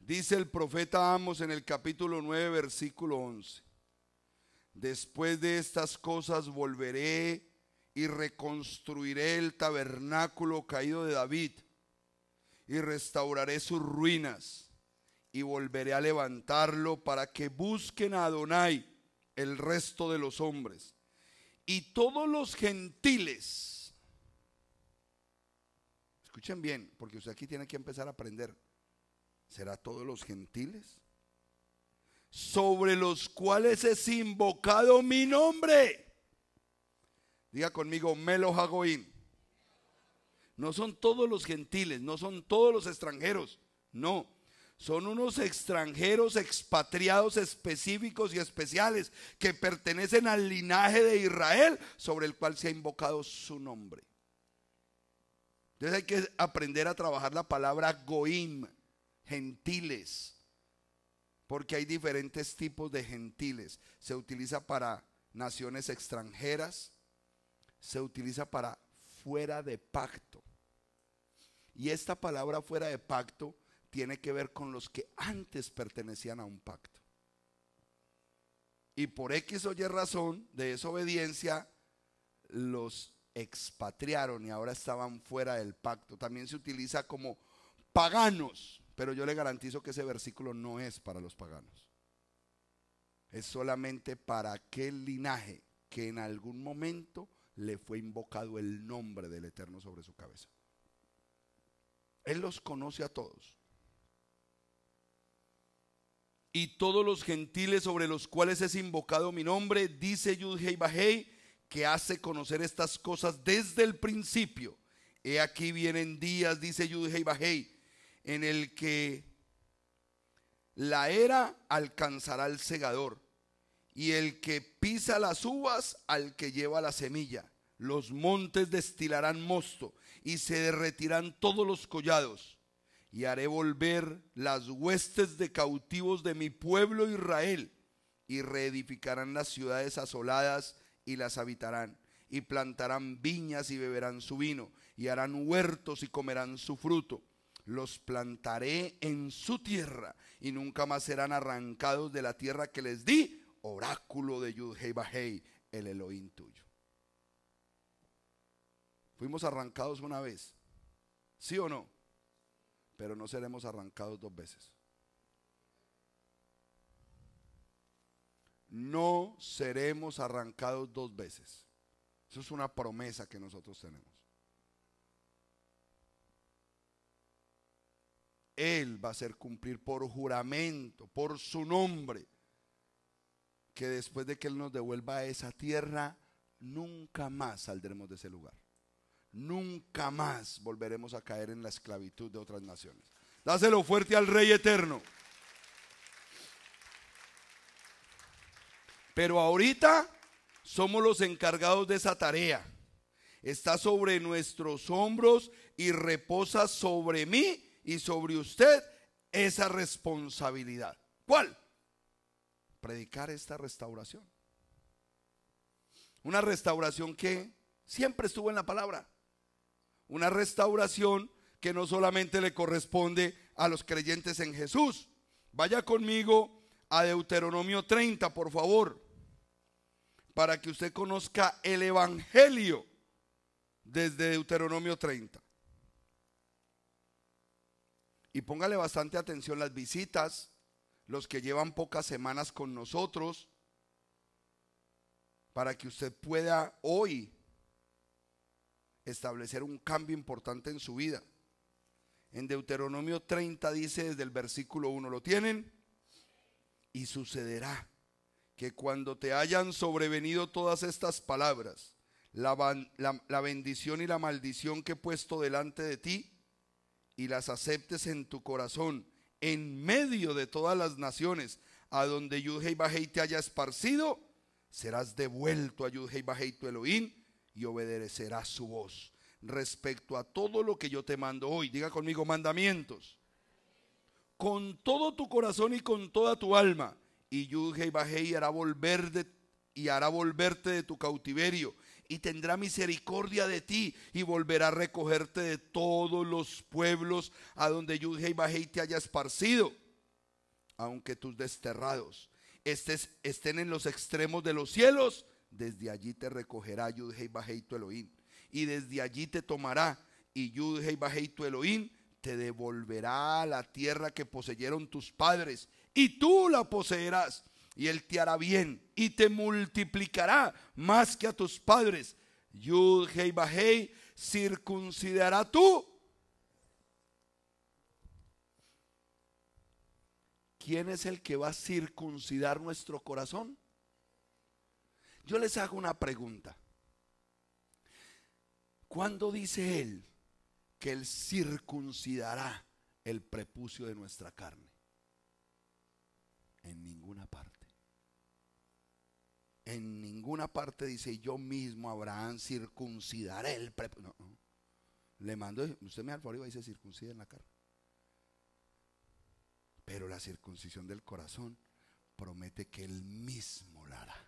Dice el profeta Amos en el capítulo 9, versículo 11. Después de estas cosas volveré y reconstruiré el tabernáculo caído de David y restauraré sus ruinas y volveré a levantarlo para que busquen a Adonai el resto de los hombres y todos los gentiles. Escuchen bien, porque usted aquí tiene que empezar a aprender. ¿Será todos los gentiles? Sobre los cuales es invocado mi nombre. Diga conmigo, Melo Hagoín no son todos los gentiles, no son todos los extranjeros, no. Son unos extranjeros expatriados específicos y especiales que pertenecen al linaje de Israel sobre el cual se ha invocado su nombre. Entonces hay que aprender a trabajar la palabra goim, gentiles, porque hay diferentes tipos de gentiles. Se utiliza para naciones extranjeras, se utiliza para fuera de pacto y esta palabra fuera de pacto tiene que ver con los que antes pertenecían a un pacto. Y por X o Y razón de desobediencia, los expatriaron y ahora estaban fuera del pacto. También se utiliza como paganos, pero yo le garantizo que ese versículo no es para los paganos. Es solamente para aquel linaje que en algún momento le fue invocado el nombre del Eterno sobre su cabeza. Él los conoce a todos. Y todos los gentiles sobre los cuales es invocado mi nombre, dice Yudhei Bahei, que hace conocer estas cosas desde el principio. He aquí vienen días, dice Yudhei Bahei, en el que la era alcanzará al segador y el que pisa las uvas al que lleva la semilla. Los montes destilarán mosto y se derretirán todos los collados, y haré volver las huestes de cautivos de mi pueblo Israel, y reedificarán las ciudades asoladas y las habitarán, y plantarán viñas y beberán su vino, y harán huertos y comerán su fruto. Los plantaré en su tierra y nunca más serán arrancados de la tierra que les di, oráculo de Yudhei el Elohim tuyo. Fuimos arrancados una vez, ¿sí o no? Pero no seremos arrancados dos veces. No seremos arrancados dos veces. Eso es una promesa que nosotros tenemos. Él va a hacer cumplir por juramento, por su nombre, que después de que Él nos devuelva a esa tierra, nunca más saldremos de ese lugar nunca más volveremos a caer en la esclavitud de otras naciones. Dáselo fuerte al Rey Eterno. Pero ahorita somos los encargados de esa tarea. Está sobre nuestros hombros y reposa sobre mí y sobre usted esa responsabilidad. ¿Cuál? Predicar esta restauración. Una restauración que siempre estuvo en la palabra. Una restauración que no solamente le corresponde a los creyentes en Jesús. Vaya conmigo a Deuteronomio 30, por favor, para que usted conozca el Evangelio desde Deuteronomio 30. Y póngale bastante atención las visitas, los que llevan pocas semanas con nosotros, para que usted pueda hoy establecer un cambio importante en su vida. En Deuteronomio 30 dice desde el versículo 1, ¿lo tienen? Y sucederá que cuando te hayan sobrevenido todas estas palabras, la, la, bendición y la maldición que he puesto delante de ti, y las aceptes en tu corazón, en medio de todas las naciones, a donde Yudhei te haya esparcido, serás devuelto a Yudhei tu Elohim, y obedecerá su voz respecto a todo lo que yo te mando hoy. Diga conmigo mandamientos. Con todo tu corazón y con toda tu alma. Y Yudge y Bajei hará volver y hará volverte de tu cautiverio. Y tendrá misericordia de ti y volverá a recogerte de todos los pueblos a donde Yudge y te haya esparcido. Aunque tus desterrados estén en los extremos de los cielos, desde allí te recogerá Yud Hei tu Elohim. Y desde allí te tomará y Yud Hei tu Elohim te devolverá a la tierra que poseyeron tus padres y tú la poseerás. Y él te hará bien y te multiplicará más que a tus padres. Yud Hei circuncidará tú. ¿Quién es el que va a circuncidar nuestro corazón? Yo les hago una pregunta. ¿Cuándo dice Él que Él circuncidará el prepucio de nuestra carne? En ninguna parte. En ninguna parte dice yo mismo, Abraham, circuncidaré el prepucio. No, no. Le mando, usted me alfa y dice circuncide en la carne. Pero la circuncisión del corazón promete que Él mismo la hará.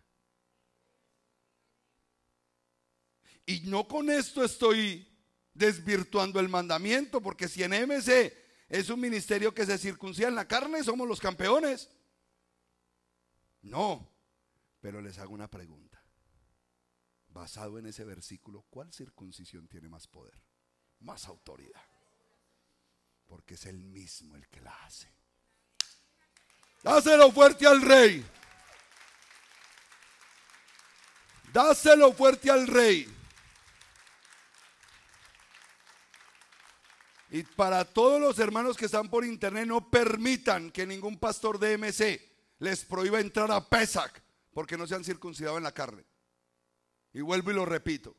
Y no con esto estoy desvirtuando el mandamiento, porque si en MC es un ministerio que se circuncida en la carne, somos los campeones. No, pero les hago una pregunta. Basado en ese versículo, ¿cuál circuncisión tiene más poder? Más autoridad. Porque es el mismo el que la hace. Dáselo fuerte al rey. Dáselo fuerte al rey. Y para todos los hermanos que están por internet, no permitan que ningún pastor de MC les prohíba entrar a Pesach porque no se han circuncidado en la carne. Y vuelvo y lo repito.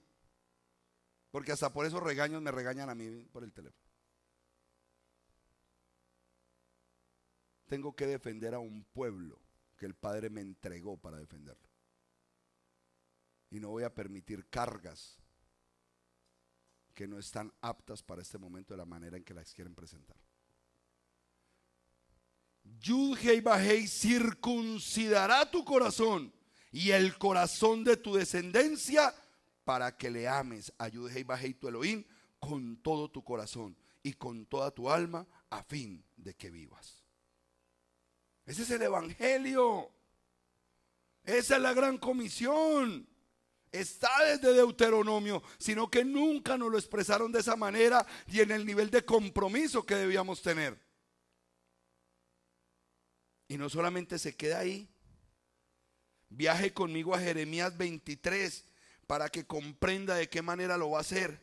Porque hasta por esos regaños me regañan a mí por el teléfono. Tengo que defender a un pueblo que el Padre me entregó para defenderlo. Y no voy a permitir cargas que no están aptas para este momento de la manera en que las quieren presentar. Yud circuncidará tu corazón y el corazón de tu descendencia para que le ames a Yud tu Elohim con todo tu corazón y con toda tu alma a fin de que vivas. Ese es el Evangelio. Esa es la gran comisión. Está desde Deuteronomio, sino que nunca nos lo expresaron de esa manera y en el nivel de compromiso que debíamos tener. Y no solamente se queda ahí. Viaje conmigo a Jeremías 23 para que comprenda de qué manera lo va a hacer.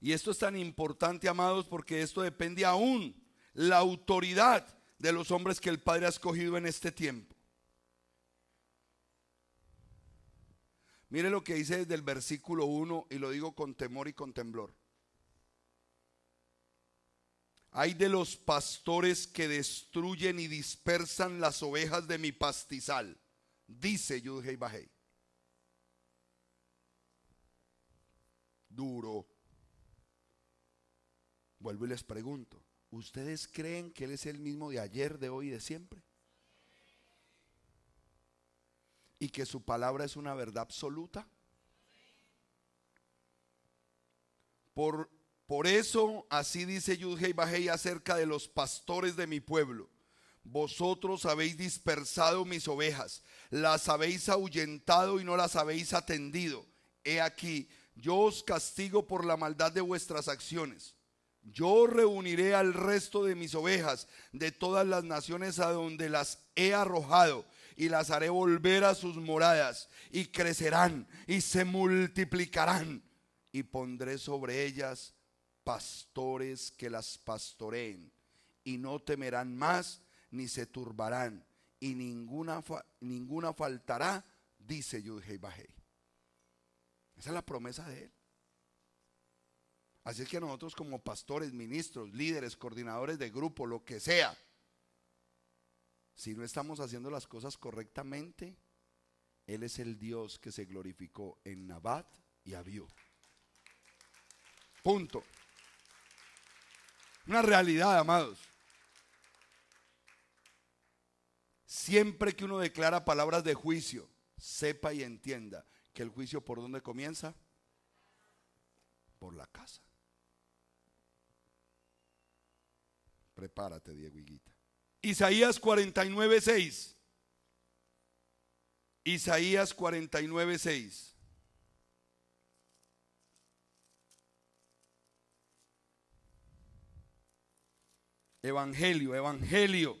Y esto es tan importante, amados, porque esto depende aún la autoridad de los hombres que el Padre ha escogido en este tiempo. Mire lo que dice desde el versículo 1 y lo digo con temor y con temblor. Hay de los pastores que destruyen y dispersan las ovejas de mi pastizal, dice Yudhei Bajei. Duro. Vuelvo y les pregunto, ¿ustedes creen que Él es el mismo de ayer, de hoy y de siempre? y que su palabra es una verdad absoluta. Por, por eso así dice Yudhei Bajei acerca de los pastores de mi pueblo. Vosotros habéis dispersado mis ovejas, las habéis ahuyentado y no las habéis atendido. He aquí, yo os castigo por la maldad de vuestras acciones. Yo reuniré al resto de mis ovejas de todas las naciones a donde las he arrojado y las haré volver a sus moradas y crecerán y se multiplicarán y pondré sobre ellas pastores que las pastoreen y no temerán más ni se turbarán y ninguna, ninguna faltará, dice Yudhei Esa es la promesa de él. Así es que nosotros como pastores, ministros, líderes, coordinadores de grupo, lo que sea, si no estamos haciendo las cosas correctamente, Él es el Dios que se glorificó en Nabat y Abió. Punto. Una realidad, amados. Siempre que uno declara palabras de juicio, sepa y entienda que el juicio por dónde comienza? Por la casa. Prepárate, Diego Isaías 49.6 Isaías 49.6 Evangelio, Evangelio.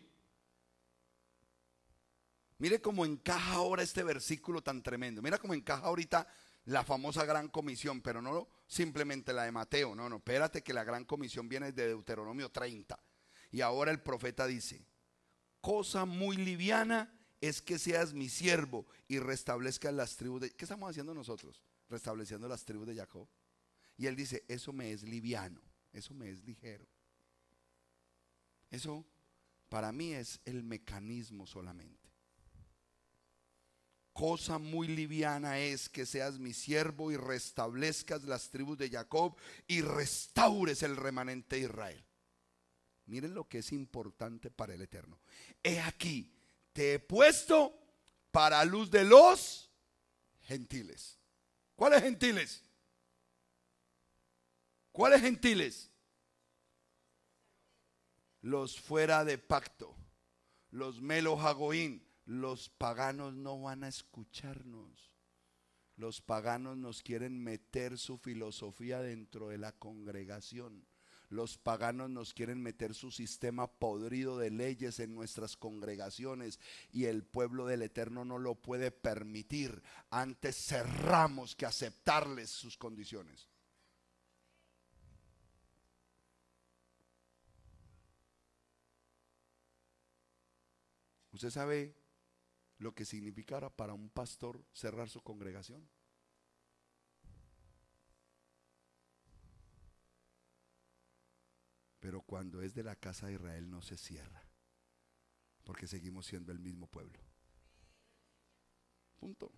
Mire cómo encaja ahora este versículo tan tremendo. Mira cómo encaja ahorita la famosa gran comisión, pero no simplemente la de Mateo. No, no, espérate que la gran comisión viene de Deuteronomio 30. Y ahora el profeta dice, cosa muy liviana es que seas mi siervo y restablezcas las tribus de... ¿Qué estamos haciendo nosotros? Restableciendo las tribus de Jacob. Y él dice, eso me es liviano, eso me es ligero. Eso para mí es el mecanismo solamente. Cosa muy liviana es que seas mi siervo y restablezcas las tribus de Jacob y restaures el remanente de Israel. Miren lo que es importante para el Eterno. He aquí, te he puesto para luz de los gentiles. ¿Cuáles gentiles? ¿Cuáles gentiles? Los fuera de pacto, los melojagoín, los paganos no van a escucharnos. Los paganos nos quieren meter su filosofía dentro de la congregación. Los paganos nos quieren meter su sistema podrido de leyes en nuestras congregaciones y el pueblo del Eterno no lo puede permitir. Antes cerramos que aceptarles sus condiciones. ¿Usted sabe lo que significara para un pastor cerrar su congregación? Pero cuando es de la casa de Israel no se cierra, porque seguimos siendo el mismo pueblo. Punto.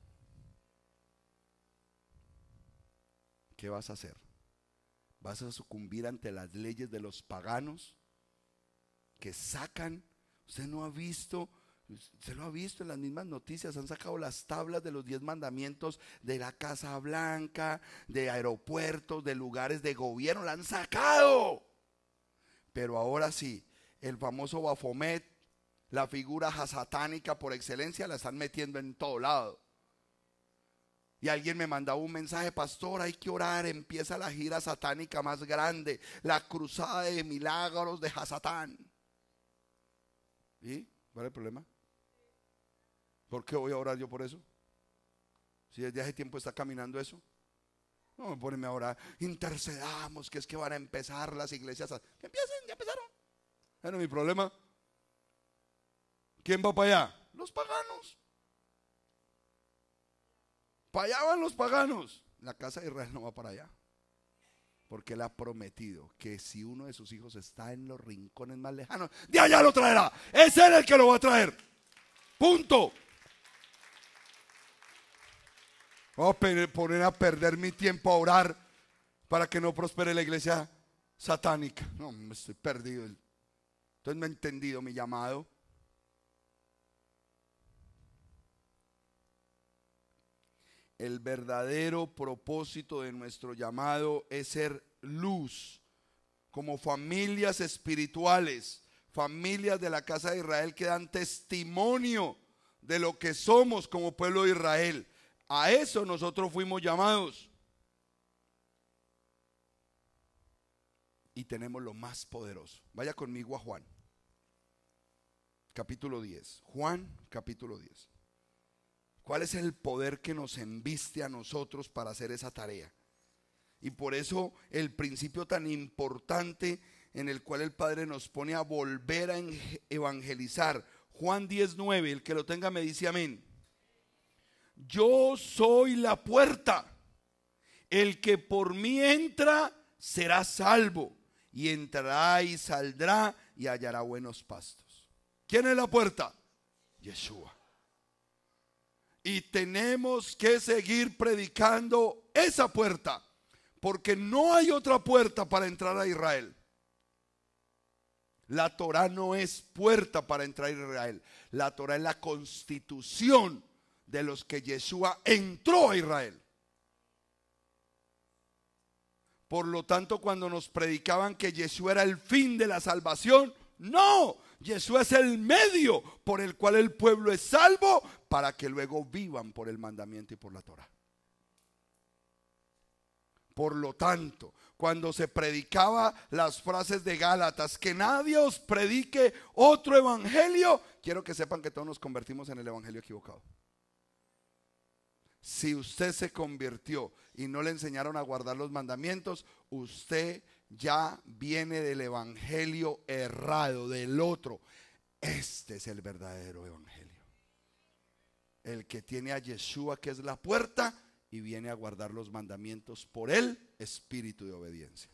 ¿Qué vas a hacer? ¿Vas a sucumbir ante las leyes de los paganos que sacan? Usted no ha visto se lo ha visto en las mismas noticias, han sacado las tablas de los diez mandamientos de la Casa Blanca, de aeropuertos, de lugares de gobierno, la han sacado. Pero ahora sí, el famoso Bafomet, la figura satánica por excelencia, la están metiendo en todo lado. Y alguien me mandaba un mensaje, pastor, hay que orar, empieza la gira satánica más grande, la cruzada de milagros de Hasatán. ¿Y cuál es el problema? ¿Por qué voy a orar yo por eso? Si desde hace tiempo está caminando eso. No, poneme ahora, intercedamos, que es que van a empezar las iglesias. A... Que empiecen, ya empezaron. es mi problema. ¿Quién va para allá? Los paganos. Para allá van los paganos. La casa de Israel no va para allá. Porque él ha prometido que si uno de sus hijos está en los rincones más lejanos, de allá lo traerá. es él el que lo va a traer. Punto. Vamos oh, a poner a perder mi tiempo a orar para que no prospere la iglesia satánica. No, me estoy perdido. Entonces no he entendido mi llamado. El verdadero propósito de nuestro llamado es ser luz como familias espirituales, familias de la casa de Israel que dan testimonio de lo que somos como pueblo de Israel. A eso nosotros fuimos llamados. Y tenemos lo más poderoso. Vaya conmigo a Juan, capítulo 10. Juan, capítulo 10. ¿Cuál es el poder que nos enviste a nosotros para hacer esa tarea? Y por eso el principio tan importante en el cual el Padre nos pone a volver a evangelizar. Juan 19, el que lo tenga me dice amén yo soy la puerta. El que por mí entra será salvo y entrará y saldrá y hallará buenos pastos. ¿Quién es la puerta? Yeshua. Y tenemos que seguir predicando esa puerta, porque no hay otra puerta para entrar a Israel. La Torah no es puerta para entrar a Israel. La Torah es la constitución de los que Yeshua entró a Israel. Por lo tanto, cuando nos predicaban que Yeshua era el fin de la salvación, no, Yeshua es el medio por el cual el pueblo es salvo para que luego vivan por el mandamiento y por la Torah. Por lo tanto, cuando se predicaba las frases de Gálatas, que nadie os predique otro evangelio, quiero que sepan que todos nos convertimos en el evangelio equivocado si usted se convirtió y no le enseñaron a guardar los mandamientos, usted ya viene del evangelio errado, del otro. Este es el verdadero evangelio. El que tiene a Yeshua, que es la puerta, y viene a guardar los mandamientos por el espíritu de obediencia.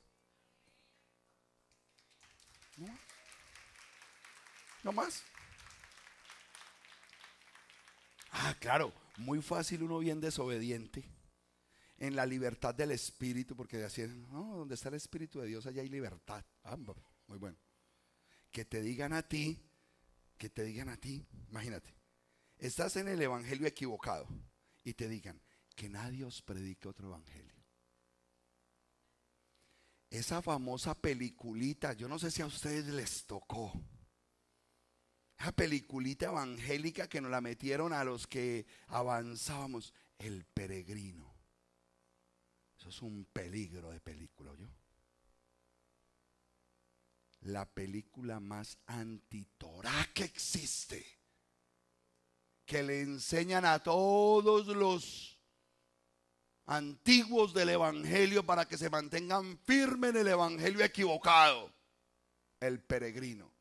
¿No? ¿No más? Ah, claro. Muy fácil uno bien desobediente en la libertad del espíritu, porque decían, no, donde está el espíritu de Dios, allá hay libertad. Ah, muy bueno. Que te digan a ti, que te digan a ti, imagínate, estás en el evangelio equivocado y te digan que nadie os predique otro evangelio. Esa famosa peliculita, yo no sé si a ustedes les tocó peliculita evangélica que nos la metieron a los que avanzábamos. El peregrino. Eso es un peligro de película, yo. La película más antitorá que existe. Que le enseñan a todos los antiguos del Evangelio para que se mantengan firmes en el Evangelio equivocado. El peregrino.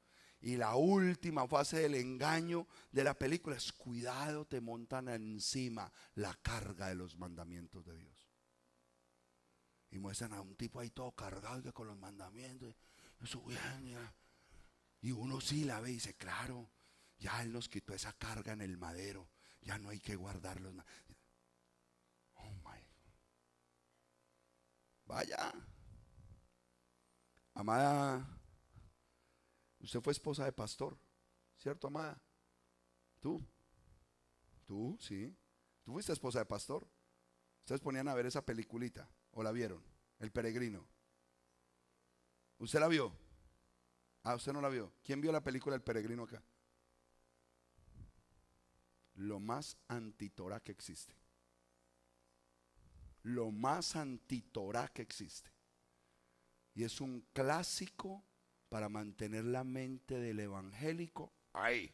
Y la última fase del engaño de la película es cuidado, te montan encima la carga de los mandamientos de Dios. Y muestran a un tipo ahí todo cargado con los mandamientos. Y uno sí la ve y dice, claro, ya Él nos quitó esa carga en el madero. Ya no hay que guardarlos. Oh my. Vaya. Amada Usted fue esposa de pastor, ¿cierto, amada? ¿Tú? ¿Tú? Sí. ¿Tú fuiste esposa de pastor? Ustedes ponían a ver esa peliculita, o la vieron, El Peregrino. ¿Usted la vio? Ah, usted no la vio. ¿Quién vio la película El Peregrino acá? Lo más antitorá que existe. Lo más antitorá que existe. Y es un clásico para mantener la mente del evangélico ahí.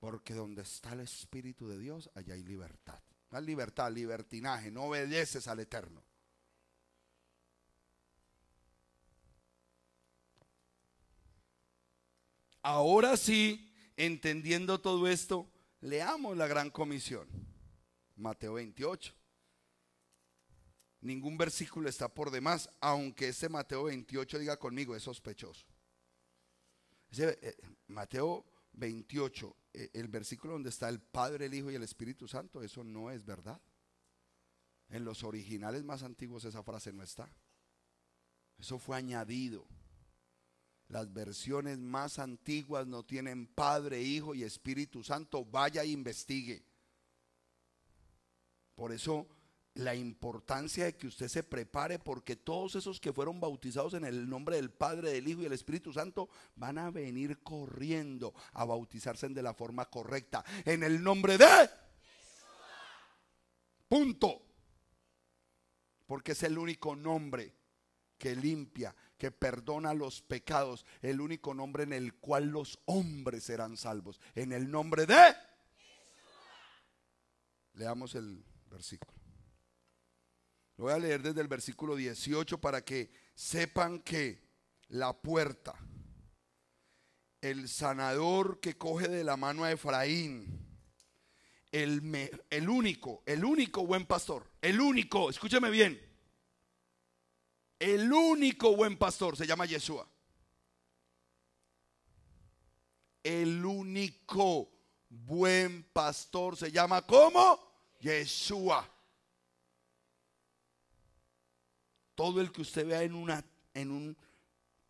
Porque donde está el Espíritu de Dios, allá hay libertad. La libertad, libertinaje, no obedeces al Eterno. Ahora sí, entendiendo todo esto, leamos la gran comisión. Mateo 28. Ningún versículo está por demás, aunque ese Mateo 28 diga conmigo, es sospechoso. Eh, Mateo 28, eh, el versículo donde está el Padre, el Hijo y el Espíritu Santo, eso no es verdad. En los originales más antiguos esa frase no está. Eso fue añadido. Las versiones más antiguas no tienen Padre, Hijo y Espíritu Santo. Vaya e investigue. Por eso la importancia de que usted se prepare porque todos esos que fueron bautizados en el nombre del Padre, del Hijo y del Espíritu Santo van a venir corriendo a bautizarse de la forma correcta. En el nombre de... Punto. Porque es el único nombre que limpia, que perdona los pecados, el único nombre en el cual los hombres serán salvos. En el nombre de... Leamos el versículo. Lo voy a leer desde el versículo 18 para que sepan que la puerta, el sanador que coge de la mano a Efraín, el, el único, el único buen pastor, el único, escúcheme bien, el único buen pastor se llama Yeshua. El único buen pastor se llama como Yeshua. Todo el que usted vea en, un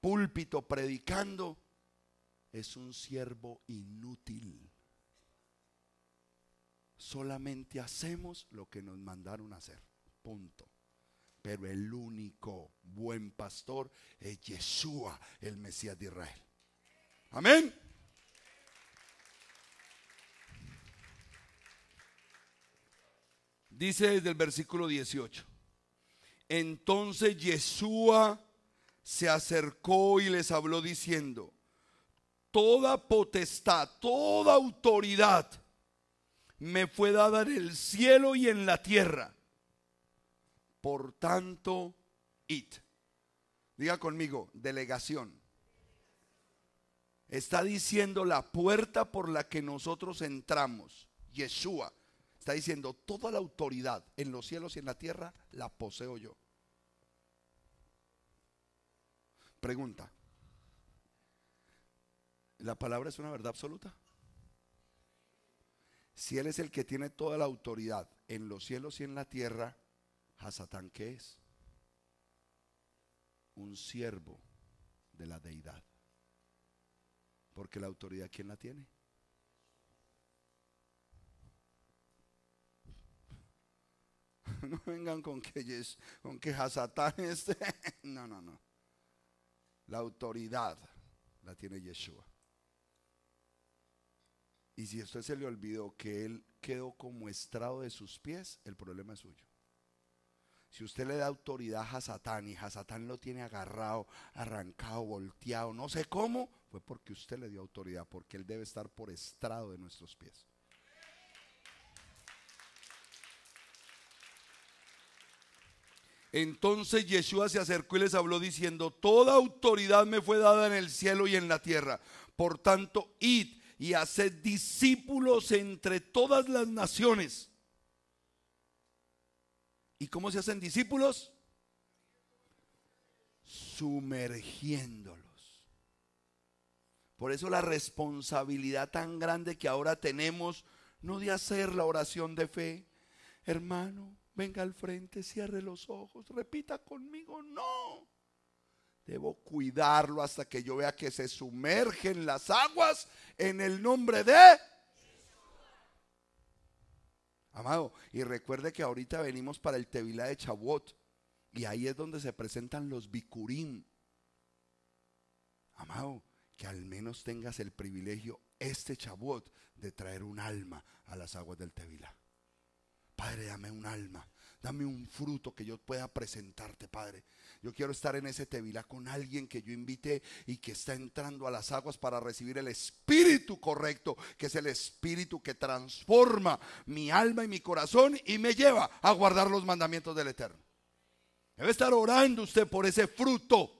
púlpito predicando es un siervo inútil. Solamente hacemos lo que nos mandaron a hacer. Punto. Pero el único buen pastor es Yeshua, el Mesías de Israel. Amén. Dice desde el versículo 18. Entonces Yeshua se acercó y les habló diciendo, toda potestad, toda autoridad me fue dada en el cielo y en la tierra. Por tanto, it. Diga conmigo, delegación. Está diciendo la puerta por la que nosotros entramos, Yeshua Está diciendo, toda la autoridad en los cielos y en la tierra la poseo yo. Pregunta, ¿la palabra es una verdad absoluta? Si Él es el que tiene toda la autoridad en los cielos y en la tierra, ¿Hazatán qué es? Un siervo de la deidad. Porque la autoridad, ¿quién la tiene? No vengan con que, con que Hasatán esté. No, no, no. La autoridad la tiene Yeshua. Y si a usted se le olvidó que él quedó como estrado de sus pies, el problema es suyo. Si usted le da autoridad a Satán y Satán lo tiene agarrado, arrancado, volteado, no sé cómo, fue porque usted le dio autoridad, porque él debe estar por estrado de nuestros pies. Entonces Yeshua se acercó y les habló diciendo, toda autoridad me fue dada en el cielo y en la tierra. Por tanto, id y haced discípulos entre todas las naciones. ¿Y cómo se hacen discípulos? Sumergiéndolos. Por eso la responsabilidad tan grande que ahora tenemos, no de hacer la oración de fe, hermano, venga al frente, cierre los ojos, repita conmigo, no. Debo cuidarlo hasta que yo vea que se sumergen las aguas en el nombre de... Amado, y recuerde que ahorita venimos para el Tevilá de Chabot. Y ahí es donde se presentan los Bikurim. Amado, que al menos tengas el privilegio este Chabot de traer un alma a las aguas del Tevilá. Padre, dame un alma, dame un fruto que yo pueda presentarte, Padre. Yo quiero estar en ese tevilá con alguien que yo invité y que está entrando a las aguas para recibir el espíritu correcto, que es el espíritu que transforma mi alma y mi corazón y me lleva a guardar los mandamientos del Eterno. Debe estar orando usted por ese fruto.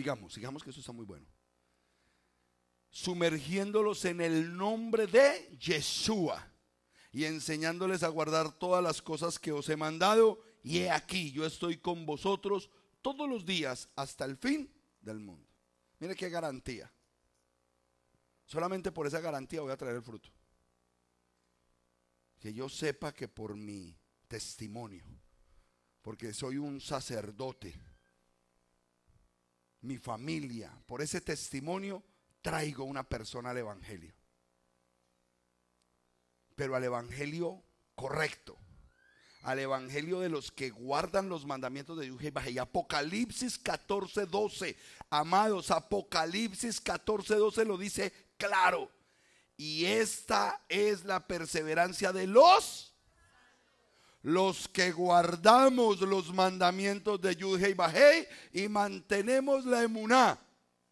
Digamos digamos que eso está muy bueno. Sumergiéndolos en el nombre de Yeshua y enseñándoles a guardar todas las cosas que os he mandado. Y he aquí, yo estoy con vosotros todos los días hasta el fin del mundo. Mire qué garantía. Solamente por esa garantía voy a traer el fruto. Que yo sepa que por mi testimonio, porque soy un sacerdote mi familia, por ese testimonio, traigo una persona al Evangelio. Pero al Evangelio correcto, al Evangelio de los que guardan los mandamientos de Dios y Apocalipsis 14, 12. Amados, Apocalipsis 14, 12 lo dice claro. Y esta es la perseverancia de los los que guardamos los mandamientos de Yudhei Bajei y mantenemos la emuná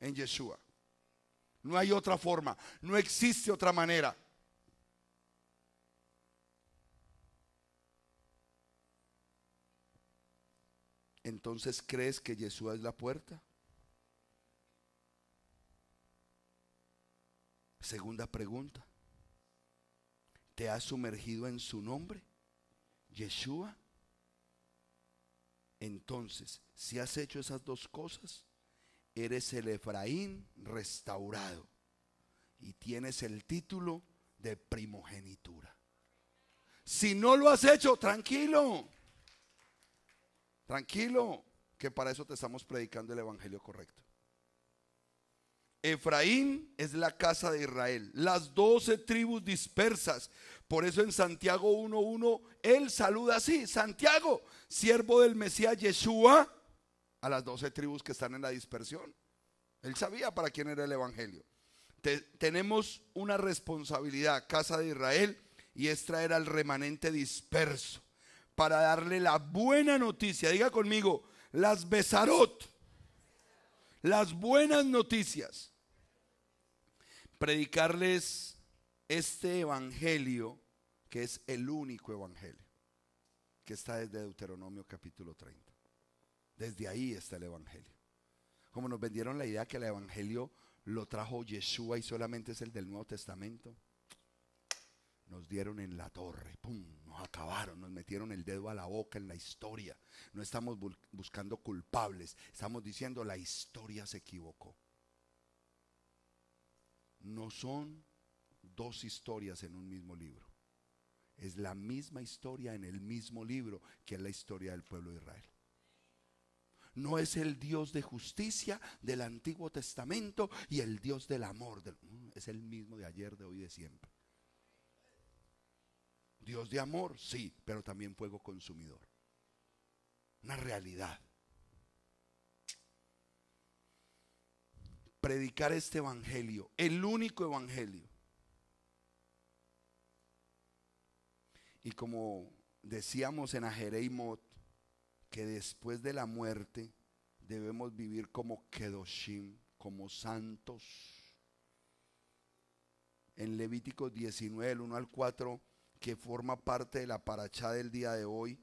en Yeshua. No hay otra forma, no existe otra manera. Entonces, ¿crees que Yeshua es la puerta? Segunda pregunta. ¿Te has sumergido en su nombre? Yeshua, entonces, si has hecho esas dos cosas, eres el Efraín restaurado y tienes el título de primogenitura. Si no lo has hecho, tranquilo, tranquilo, que para eso te estamos predicando el Evangelio correcto. Efraín es la casa de Israel, las doce tribus dispersas. Por eso en Santiago 1.1, él saluda así, Santiago, siervo del Mesías Yeshua, a las doce tribus que están en la dispersión. Él sabía para quién era el Evangelio. tenemos una responsabilidad, casa de Israel, y es traer al remanente disperso para darle la buena noticia. Diga conmigo, las Besarot las buenas noticias. Predicarles este evangelio que es el único evangelio, que está desde Deuteronomio capítulo 30. Desde ahí está el evangelio. Como nos vendieron la idea que el evangelio lo trajo Yeshua y solamente es el del Nuevo Testamento nos dieron en la torre, ¡pum! Nos acabaron, nos metieron el dedo a la boca en la historia. No estamos buscando culpables, estamos diciendo la historia se equivocó. No son dos historias en un mismo libro. Es la misma historia en el mismo libro que es la historia del pueblo de Israel no es el Dios de justicia del Antiguo Testamento y el Dios del amor. Mm, es el mismo de ayer, de hoy, de siempre. Dios de amor, sí, pero también fuego consumidor. Una realidad. Predicar este evangelio, el único evangelio. Y como decíamos en Ajereimot, que después de la muerte debemos vivir como Kedoshim, como santos. En Levítico 19, el 1 al 4 que forma parte de la parachá del día de hoy,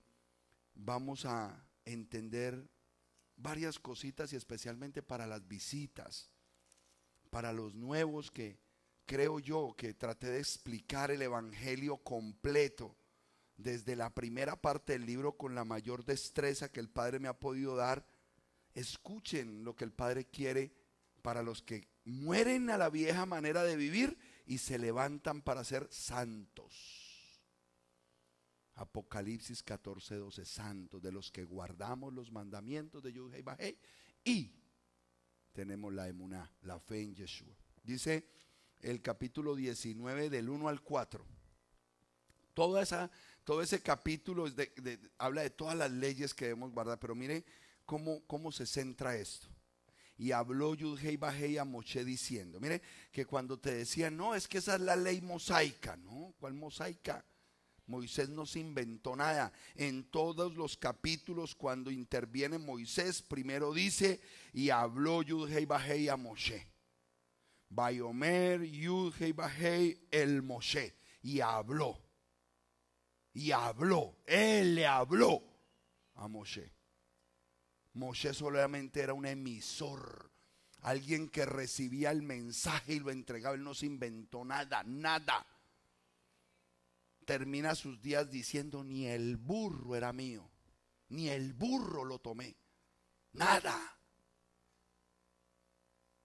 vamos a entender varias cositas y especialmente para las visitas, para los nuevos que creo yo que traté de explicar el Evangelio completo desde la primera parte del libro con la mayor destreza que el Padre me ha podido dar. Escuchen lo que el Padre quiere para los que mueren a la vieja manera de vivir y se levantan para ser santos. Apocalipsis 14, 12, santos, de los que guardamos los mandamientos de Yud y tenemos la emuná, la fe en Yeshua. Dice el capítulo 19 del 1 al 4. Toda esa, todo ese capítulo habla de todas las leyes que debemos guardar, pero mire cómo, cómo se centra esto. Y habló Yudhei Bajei a Moshe diciendo, mire que cuando te decían, no, es que esa es la ley mosaica, ¿no? ¿Cuál mosaica? Moisés no se inventó nada. En todos los capítulos cuando interviene Moisés, primero dice, y habló Yudhei Bajei a Moshe. Bayomer Yudhei el Moshe. Y habló. Y habló. Él le habló a Moshe. Moshe solamente era un emisor. Alguien que recibía el mensaje y lo entregaba. Él no se inventó nada, nada termina sus días diciendo, ni el burro era mío, ni el burro lo tomé, nada.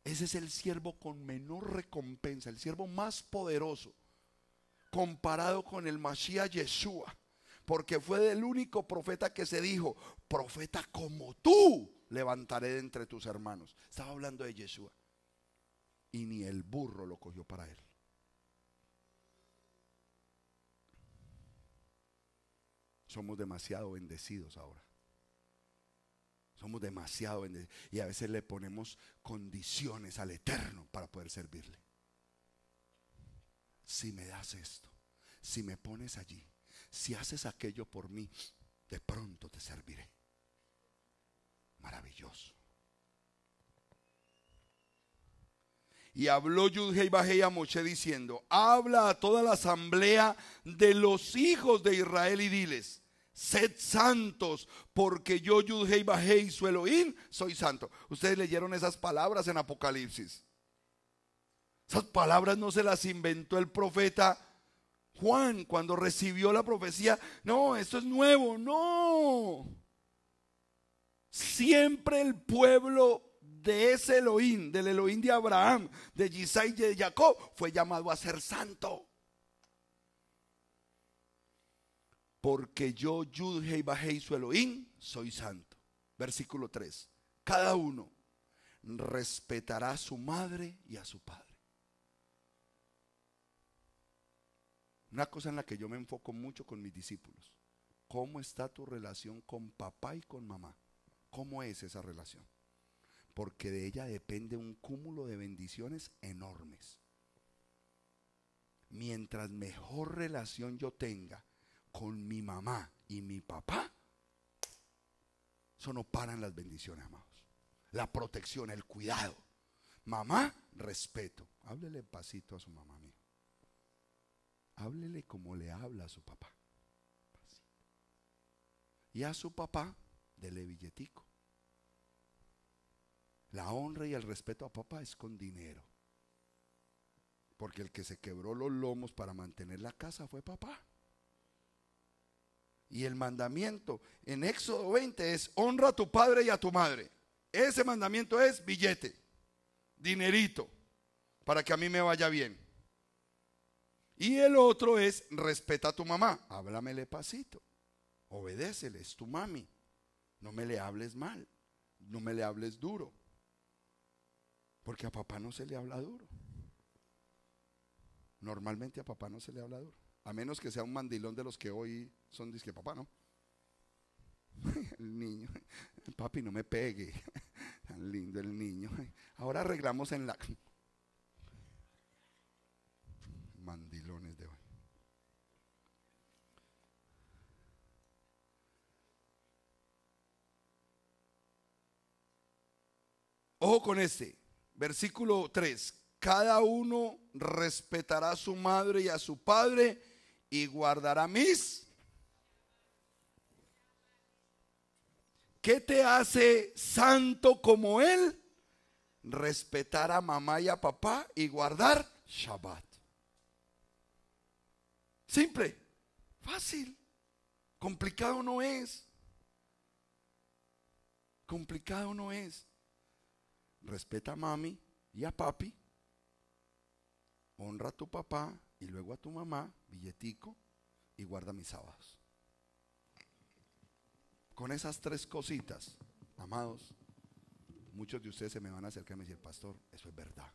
Ese es el siervo con menor recompensa, el siervo más poderoso, comparado con el Mashiach Yeshua, porque fue del único profeta que se dijo, profeta como tú levantaré de entre tus hermanos. Estaba hablando de Yeshua. Y ni el burro lo cogió para él. somos demasiado bendecidos ahora. Somos demasiado bendecidos. Y a veces le ponemos condiciones al Eterno para poder servirle. Si me das esto, si me pones allí, si haces aquello por mí, de pronto te serviré. Maravilloso. Y habló Yudhei a Moshe diciendo, habla a toda la asamblea de los hijos de Israel y diles, Sed santos, porque yo, bajé y su Elohim, soy santo. Ustedes leyeron esas palabras en Apocalipsis. Esas palabras no se las inventó el profeta Juan cuando recibió la profecía. No, esto es nuevo, no. Siempre el pueblo de ese Elohim, del Elohim de Abraham, de Gisai y de Jacob, fue llamado a ser santo. porque yo, Yud, Hei, Bajei, soy santo. Versículo 3. Cada uno respetará a su madre y a su padre. Una cosa en la que yo me enfoco mucho con mis discípulos. ¿Cómo está tu relación con papá y con mamá? ¿Cómo es esa relación? Porque de ella depende un cúmulo de bendiciones enormes. Mientras mejor relación yo tenga con mi mamá y mi papá, eso no paran las bendiciones, amados. La protección, el cuidado. Mamá, respeto. Háblele pasito a su mamá, mía. Háblele como le habla a su papá. Y a su papá, dele billetico. La honra y el respeto a papá es con dinero. Porque el que se quebró los lomos para mantener la casa fue papá. Y el mandamiento en Éxodo 20 es honra a tu padre y a tu madre. Ese mandamiento es billete, dinerito, para que a mí me vaya bien. Y el otro es respeta a tu mamá, háblamele pasito, obedécele, es tu mami. No me le hables mal, no me le hables duro. Porque a papá no se le habla duro. Normalmente a papá no se le habla duro. A menos que sea un mandilón de los que hoy son disque papá, ¿no? El niño, papi, no me pegue. Tan lindo el niño. Ahora arreglamos en la. Mandilones de hoy. Ojo con este, versículo 3. Cada uno respetará a su madre y a su padre y guardará mis. ¿Qué te hace santo como Él? Respetar a mamá y a papá y guardar Shabbat. Simple, fácil, complicado no es. Complicado no es. Respeta a mami y a papi. Honra a tu papá y luego a tu mamá, billetico, y guarda mis sábados. Con esas tres cositas, amados, muchos de ustedes se me van a acercar y me dicen pastor, eso es verdad.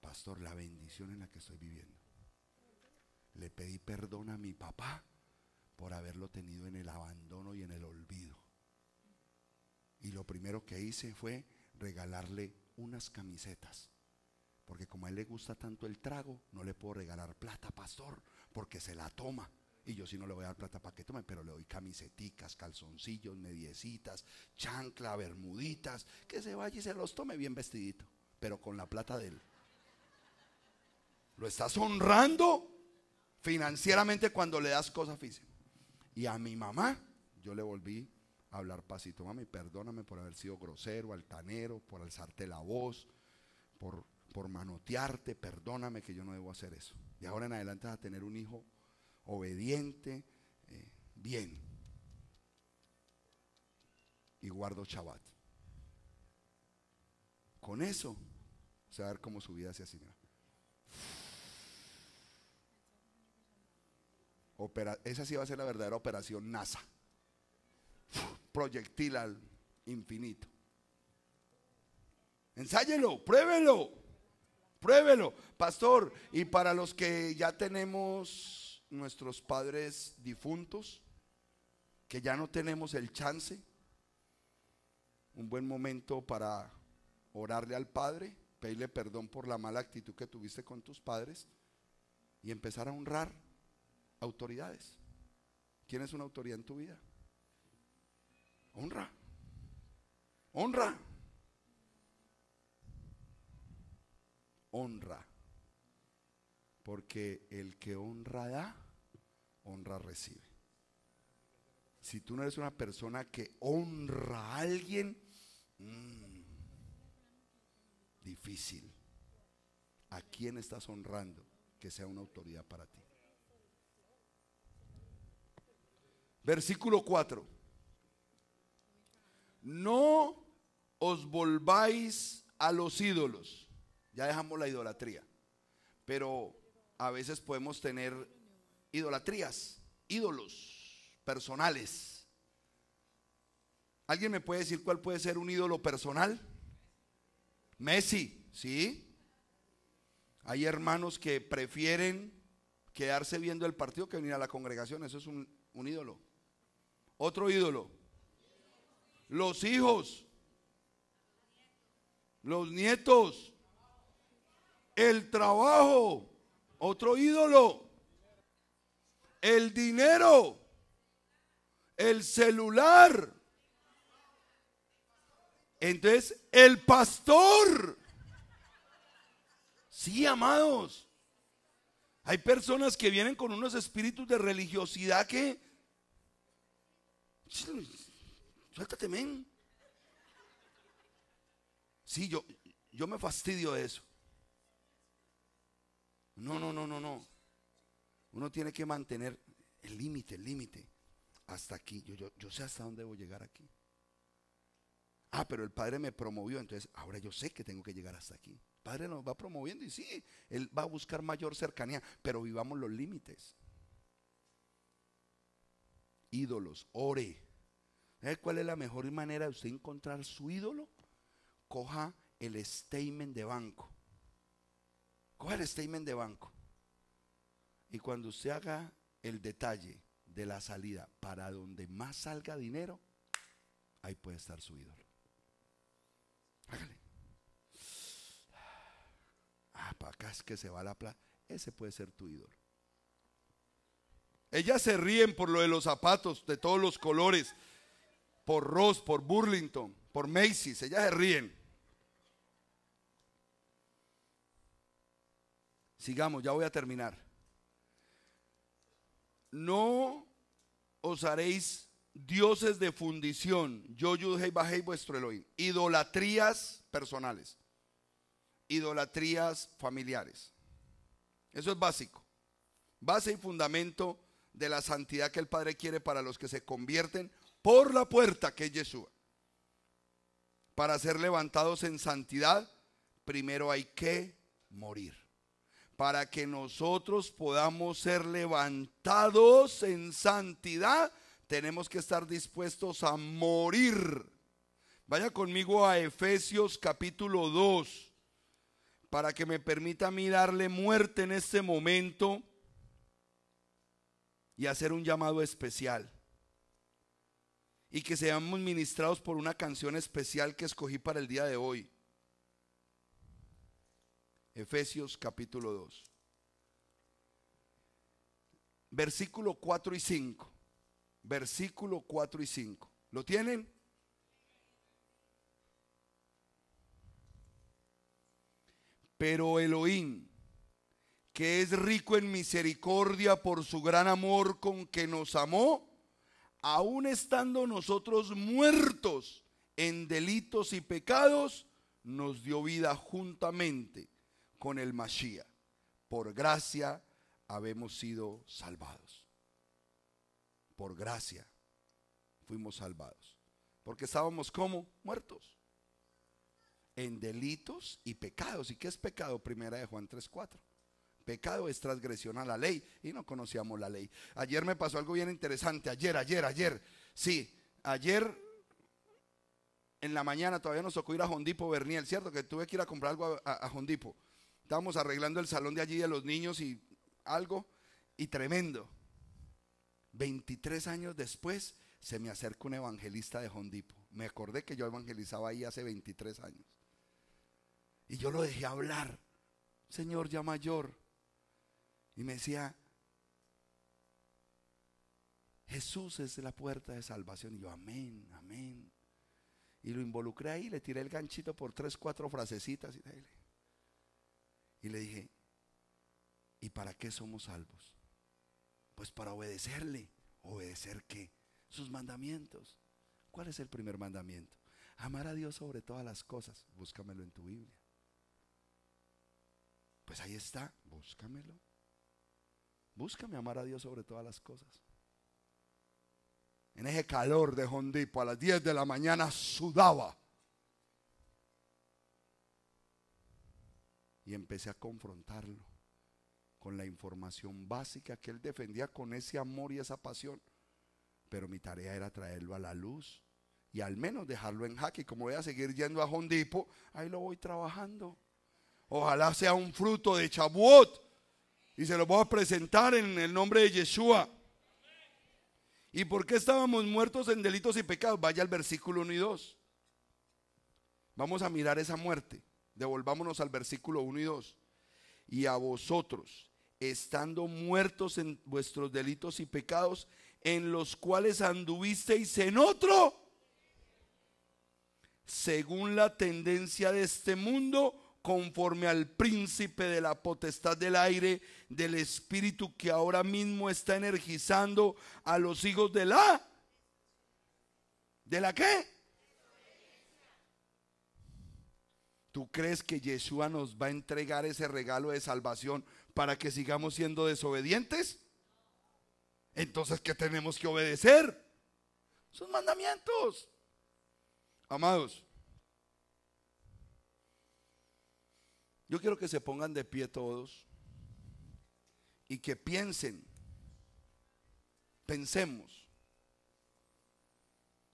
Pastor, la bendición en la que estoy viviendo. Le pedí perdón a mi papá por haberlo tenido en el abandono y en el olvido. Y lo primero que hice fue regalarle unas camisetas porque como a él le gusta tanto el trago, no le puedo regalar plata, pastor, porque se la toma. Y yo sí no le voy a dar plata para que tome, pero le doy camiseticas, calzoncillos, mediecitas, chancla, bermuditas, que se vaya y se los tome bien vestidito, pero con la plata de él. Lo estás honrando financieramente cuando le das cosas físicas. Y a mi mamá, yo le volví a hablar pasito, mami, perdóname por haber sido grosero, altanero, por alzarte la voz, por por manotearte, perdóname que yo no debo hacer eso. Y ahora en adelante vas a tener un hijo obediente, eh, bien. Y guardo Shabbat. Con eso, se va a ver cómo su vida se asignará Opera, esa sí va a ser la verdadera operación NASA. Proyectil al infinito. Ensáyelo, pruébelo. Pruébelo, pastor. Y para los que ya tenemos nuestros padres difuntos, que ya no tenemos el chance, un buen momento para orarle al Padre, pedirle perdón por la mala actitud que tuviste con tus padres y empezar a honrar autoridades. ¿Quién es una autoridad en tu vida? Honra. Honra. honra. Porque el que honra da, honra recibe. Si tú no eres una persona que honra a alguien, mm, difícil. ¿A quién estás honrando que sea una autoridad para ti? Versículo 4. No os volváis a los ídolos ya dejamos la idolatría. Pero a veces podemos tener idolatrías, ídolos personales. ¿Alguien me puede decir cuál puede ser un ídolo personal? Messi, ¿sí? Hay hermanos que prefieren quedarse viendo el partido que venir a la congregación. Eso es un, ídolo. Otro ídolo. Los hijos. Los nietos. El trabajo, otro ídolo. El dinero. El celular. Entonces, el pastor. Sí, amados. Hay personas que vienen con unos espíritus de religiosidad que... Suéltate, men. Sí, yo, yo me fastidio de eso. No, no, no, no, no. Uno tiene que mantener el límite, el límite. Hasta aquí. Yo, yo, yo sé hasta dónde debo llegar aquí. Ah, pero el Padre me promovió, entonces ahora yo sé que tengo que llegar hasta aquí. El Padre nos va promoviendo y sí, Él va a buscar mayor cercanía, pero vivamos los límites. Ídolos, ore. cuál es la mejor manera de usted encontrar su ídolo? Coja el statement de banco Coge el statement de banco. Y cuando usted haga el detalle de la salida para donde más salga dinero, ahí puede estar su ídolo. Hágale. Ah, para acá es que se va la plata. Ese puede ser tu ídolo. Ellas se ríen por lo de los zapatos de todos los colores, por Ross, por Burlington, por Macy's. Ellas se ríen. Sigamos, ya voy a terminar. No os haréis dioses de fundición, yo yudhei bajé vuestro Elohim, idolatrías personales, idolatrías familiares. Eso es básico, base y fundamento de la santidad que el Padre quiere para los que se convierten por la puerta que es Yeshua. Para ser levantados en santidad, primero hay que morir para que nosotros podamos ser levantados en santidad, tenemos que estar dispuestos a morir. Vaya conmigo a Efesios capítulo 2, para que me permita a mí darle muerte en este momento y hacer un llamado especial. Y que seamos ministrados por una canción especial que escogí para el día de hoy. Efesios capítulo 2. Versículo 4 y 5. Versículo 4 y 5. ¿Lo tienen? Pero Elohim, que es rico en misericordia por su gran amor con que nos amó, aun estando nosotros muertos en delitos y pecados, nos dio vida juntamente con el Mashiach. Por gracia habemos sido salvados. Por gracia fuimos salvados. Porque estábamos como muertos en delitos y pecados. ¿Y qué es pecado? Primera de Juan 3:4. Pecado es transgresión a la ley y no conocíamos la ley. Ayer me pasó algo bien interesante. Ayer, ayer, ayer. Sí, ayer en la mañana todavía nos tocó ir a Jondipo Berniel, ¿cierto? Que tuve que ir a comprar algo a Jondipo. Estábamos arreglando el salón de allí de los niños y algo, y tremendo. 23 años después se me acerca un evangelista de Hondipo. Me acordé que yo evangelizaba ahí hace 23 años. Y yo lo dejé hablar, señor ya mayor. Y me decía, Jesús es la puerta de salvación. Y yo, amén, amén. Y lo involucré ahí, le tiré el ganchito por tres, cuatro frasecitas y dije y le dije, ¿y para qué somos salvos? Pues para obedecerle. ¿Obedecer qué? Sus mandamientos. ¿Cuál es el primer mandamiento? Amar a Dios sobre todas las cosas. Búscamelo en tu Biblia. Pues ahí está, búscamelo. Búscame amar a Dios sobre todas las cosas. En ese calor de Jondipo a las 10 de la mañana sudaba y empecé a confrontarlo con la información básica que él defendía con ese amor y esa pasión. Pero mi tarea era traerlo a la luz y al menos dejarlo en jaque. Como voy a seguir yendo a Hondipo, ahí lo voy trabajando. Ojalá sea un fruto de Chabuot y se lo voy a presentar en el nombre de Yeshua. ¿Y por qué estábamos muertos en delitos y pecados? Vaya al versículo 1 y 2. Vamos a mirar esa muerte. Devolvámonos al versículo 1 y 2. Y a vosotros, estando muertos en vuestros delitos y pecados, en los cuales anduvisteis en otro, según la tendencia de este mundo, conforme al príncipe de la potestad del aire, del espíritu que ahora mismo está energizando a los hijos de la. ¿De la qué? ¿Tú crees que Yeshua nos va a entregar ese regalo de salvación para que sigamos siendo desobedientes? Entonces, ¿qué tenemos que obedecer? Sus mandamientos. Amados, yo quiero que se pongan de pie todos y que piensen, pensemos,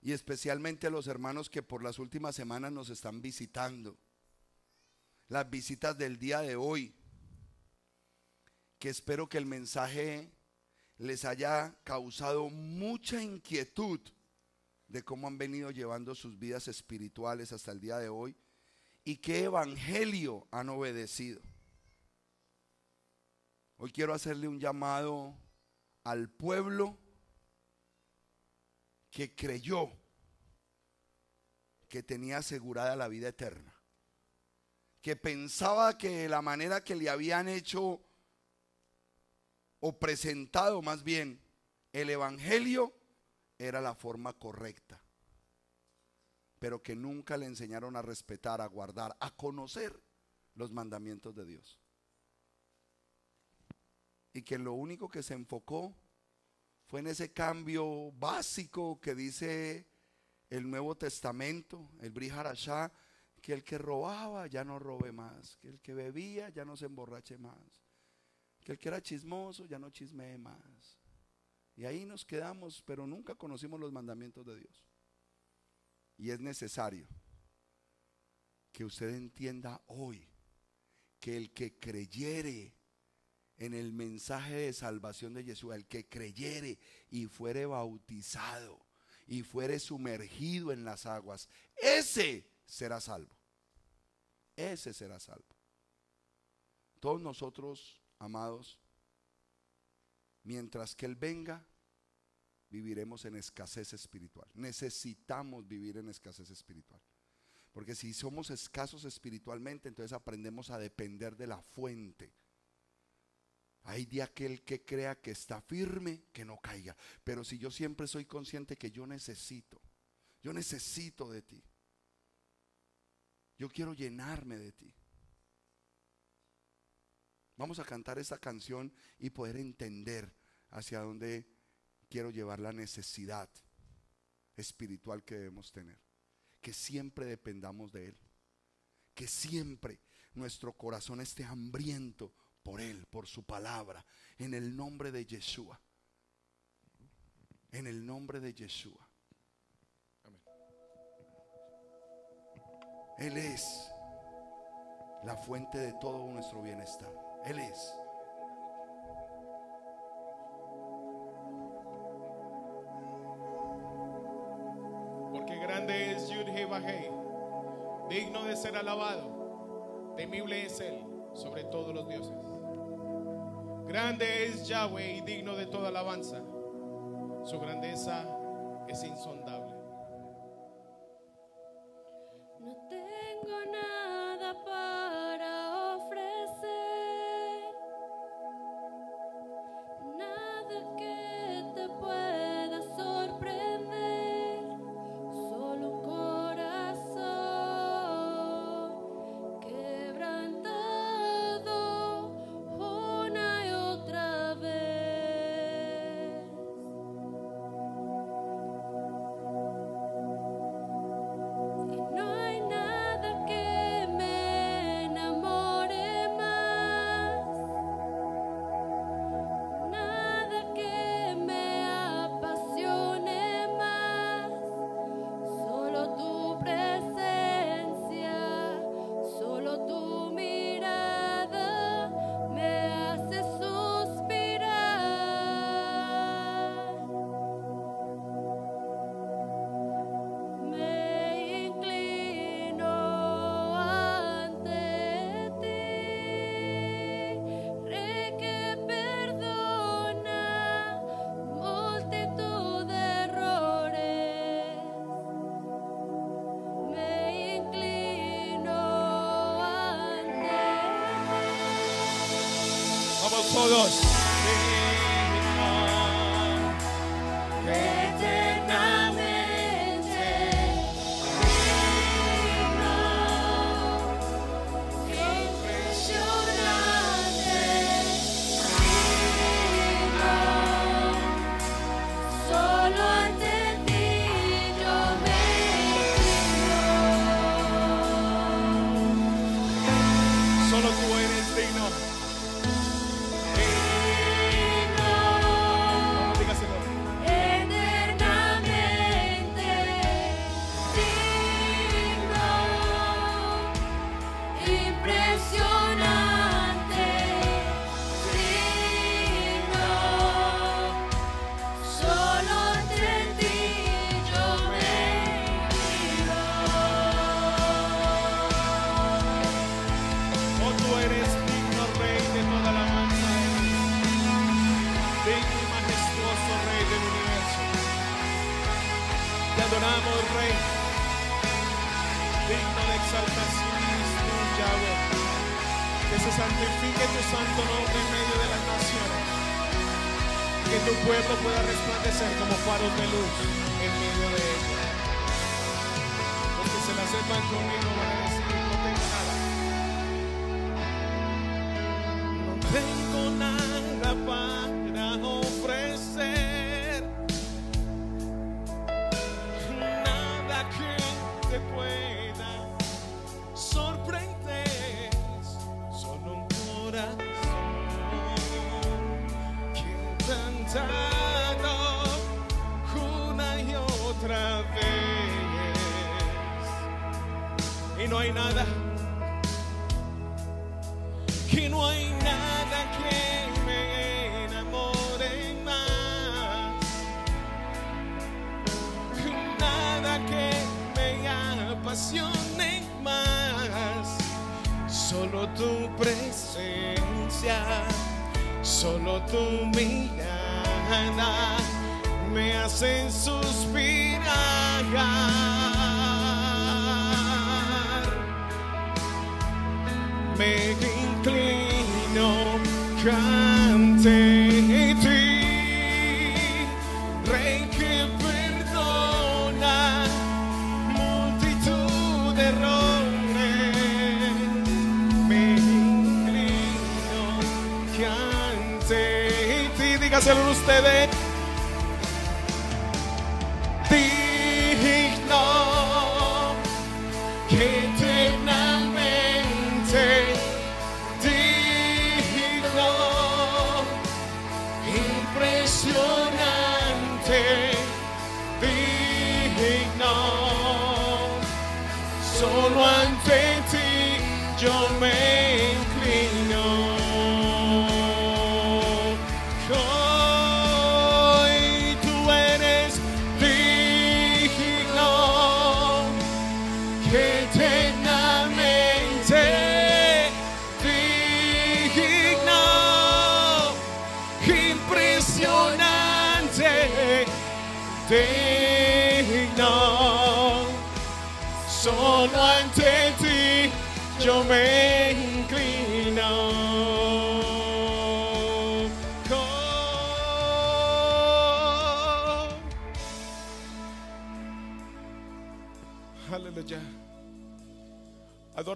y especialmente a los hermanos que por las últimas semanas nos están visitando las visitas del día de hoy, que espero que el mensaje les haya causado mucha inquietud de cómo han venido llevando sus vidas espirituales hasta el día de hoy y qué evangelio han obedecido. Hoy quiero hacerle un llamado al pueblo que creyó que tenía asegurada la vida eterna que pensaba que la manera que le habían hecho o presentado más bien el Evangelio era la forma correcta, pero que nunca le enseñaron a respetar, a guardar, a conocer los mandamientos de Dios. Y que lo único que se enfocó fue en ese cambio básico que dice el Nuevo Testamento, el Briharashá, que el que robaba ya no robe más, que el que bebía ya no se emborrache más, que el que era chismoso ya no chismee más. Y ahí nos quedamos, pero nunca conocimos los mandamientos de Dios. Y es necesario que usted entienda hoy que el que creyere en el mensaje de salvación de Jesús, el que creyere y fuere bautizado y fuere sumergido en las aguas, ese será salvo. Ese será salvo. Todos nosotros, amados, mientras que Él venga, viviremos en escasez espiritual. Necesitamos vivir en escasez espiritual. Porque si somos escasos espiritualmente, entonces aprendemos a depender de la fuente. Hay de aquel que crea que está firme, que no caiga. Pero si yo siempre soy consciente que yo necesito, yo necesito de ti. Yo quiero llenarme de ti. Vamos a cantar esa canción y poder entender hacia dónde quiero llevar la necesidad espiritual que debemos tener. Que siempre dependamos de Él. Que siempre nuestro corazón esté hambriento por Él, por su palabra. En el nombre de Yeshua. En el nombre de Yeshua. Él es la fuente de todo nuestro bienestar. Él es. Porque grande es Yud digno de ser alabado, temible es Él sobre todos los dioses. Grande es Yahweh y digno de toda alabanza. Su grandeza es insondable. una y otra vez. Y no hay nada, que no hay nada que me enamore más. Nada que me apasione más. Solo tu presencia solo tu mirada me hacen suspirar. Me inclino. Búsquelo en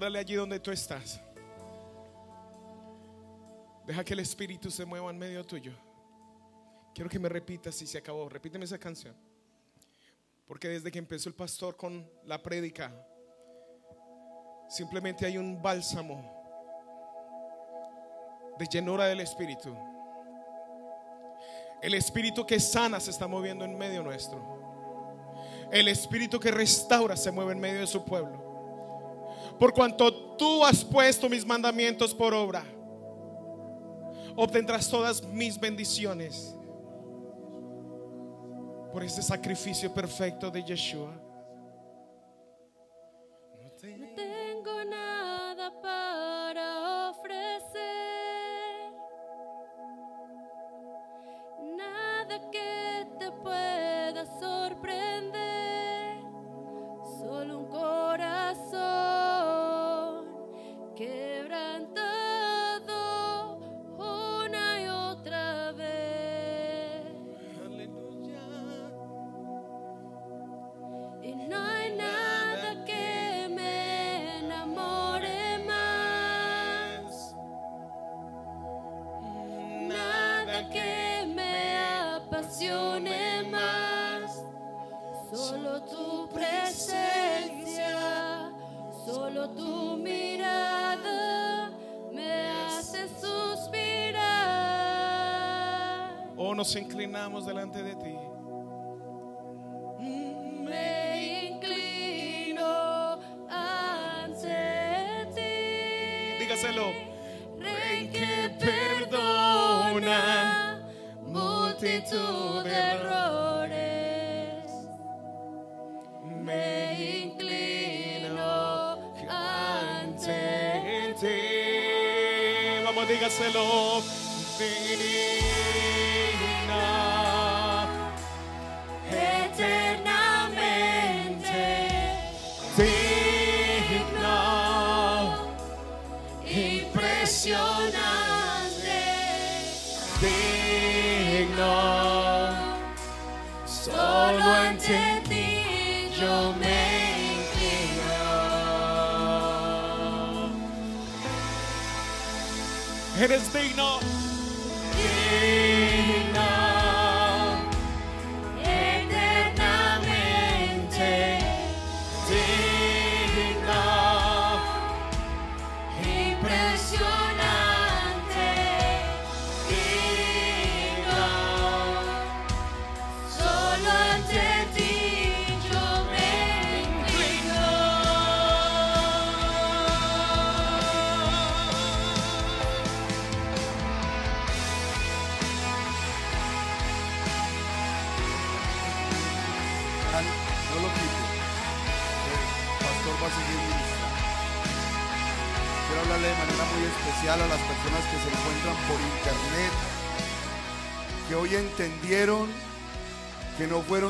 allí donde tú estás. Deja que el Espíritu se mueva en medio tuyo. Quiero que me repitas si se acabó. Repíteme esa canción. Porque desde que empezó el pastor con la prédica, simplemente hay un bálsamo de llenura del Espíritu. El Espíritu que sana se está moviendo en medio nuestro. El Espíritu que restaura se mueve en medio de su pueblo por cuanto tú has puesto mis mandamientos por obra, obtendrás todas mis bendiciones por ese sacrificio perfecto de Yeshua. nos inclinamos delante de ti.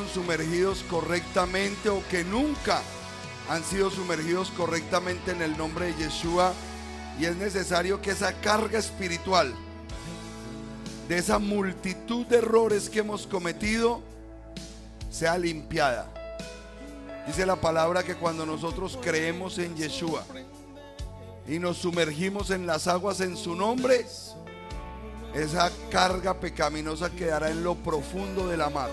sumergidos correctamente o que nunca han sido sumergidos correctamente en el nombre de Yeshua. Y es necesario que esa carga espiritual de esa multitud de errores que hemos cometido sea limpiada. Dice la palabra que cuando nosotros creemos en Yeshua y nos sumergimos en las aguas en su nombre, esa carga pecaminosa quedará en lo profundo de la mar.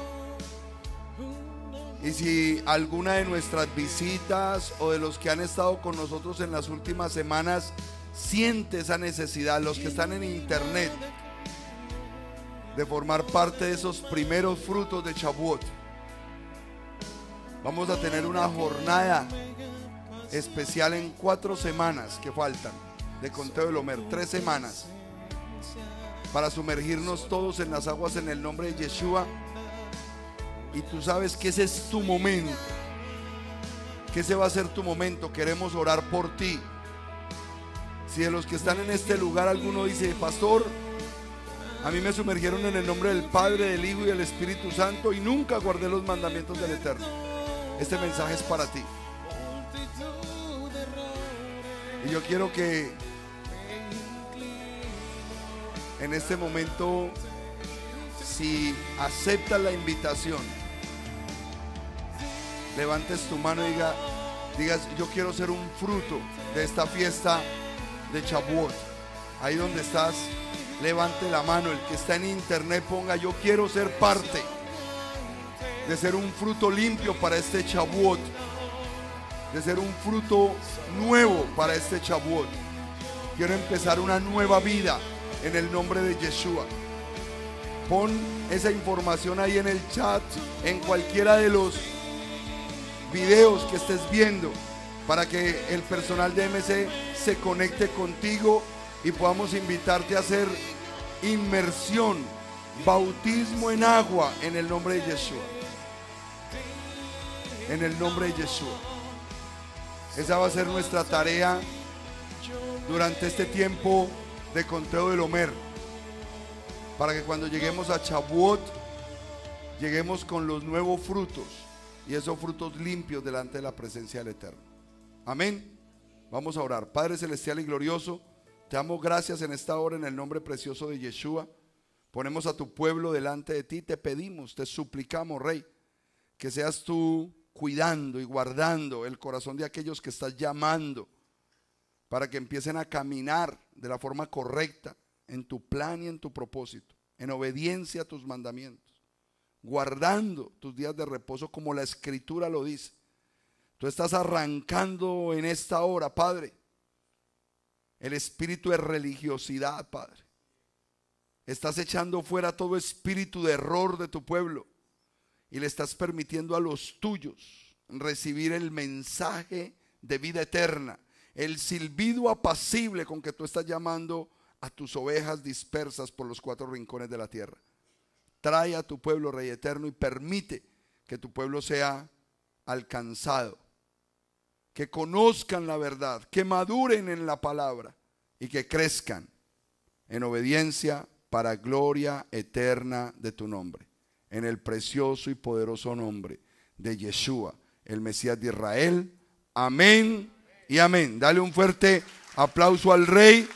Y si alguna de nuestras visitas o de los que han estado con nosotros en las últimas semanas siente esa necesidad, los que están en internet, de formar parte de esos primeros frutos de chavuot vamos a tener una jornada especial en cuatro semanas que faltan de Conteo de Lomer, tres semanas, para sumergirnos todos en las aguas en el nombre de Yeshua y tú sabes que ese es tu momento, que ese va a ser tu momento, queremos orar por ti. Si de los que están en este lugar alguno dice, pastor, a mí me sumergieron en el nombre del Padre, del Hijo y del Espíritu Santo y nunca guardé los mandamientos del Eterno. Este mensaje es para ti. Y yo quiero que en este momento, si aceptas la invitación, levantes tu mano y diga, digas, yo quiero ser un fruto de esta fiesta de Chabuot. Ahí donde estás, levante la mano. El que está en internet ponga, yo quiero ser parte de ser un fruto limpio para este Chabot De ser un fruto nuevo para este Chabuot. Quiero empezar una nueva vida en el nombre de Yeshua. Pon esa información ahí en el chat, en cualquiera de los videos que estés viendo para que el personal de MC se conecte contigo y podamos invitarte a hacer inmersión, bautismo en agua en el nombre de Yeshua. En el nombre de Yeshua. Esa va a ser nuestra tarea durante este tiempo de conteo del Homer. Para que cuando lleguemos a Chabuot, lleguemos con los nuevos frutos y esos frutos limpios delante de la presencia del Eterno. Amén. Vamos a orar. Padre celestial y glorioso, te damos gracias en esta hora en el nombre precioso de Yeshua. Ponemos a tu pueblo delante de ti, te pedimos, te suplicamos, Rey, que seas tú cuidando y guardando el corazón de aquellos que estás llamando para que empiecen a caminar de la forma correcta en tu plan y en tu propósito, en obediencia a tus mandamientos guardando tus días de reposo como la escritura lo dice. Tú estás arrancando en esta hora, Padre, el espíritu de religiosidad, Padre. Estás echando fuera todo espíritu de error de tu pueblo y le estás permitiendo a los tuyos recibir el mensaje de vida eterna, el silbido apacible con que tú estás llamando a tus ovejas dispersas por los cuatro rincones de la tierra. Trae a tu pueblo, Rey Eterno, y permite que tu pueblo sea alcanzado, que conozcan la verdad, que maduren en la palabra y que crezcan en obediencia para gloria eterna de tu nombre, en el precioso y poderoso nombre de Yeshua, el Mesías de Israel. Amén y amén. Dale un fuerte aplauso al Rey.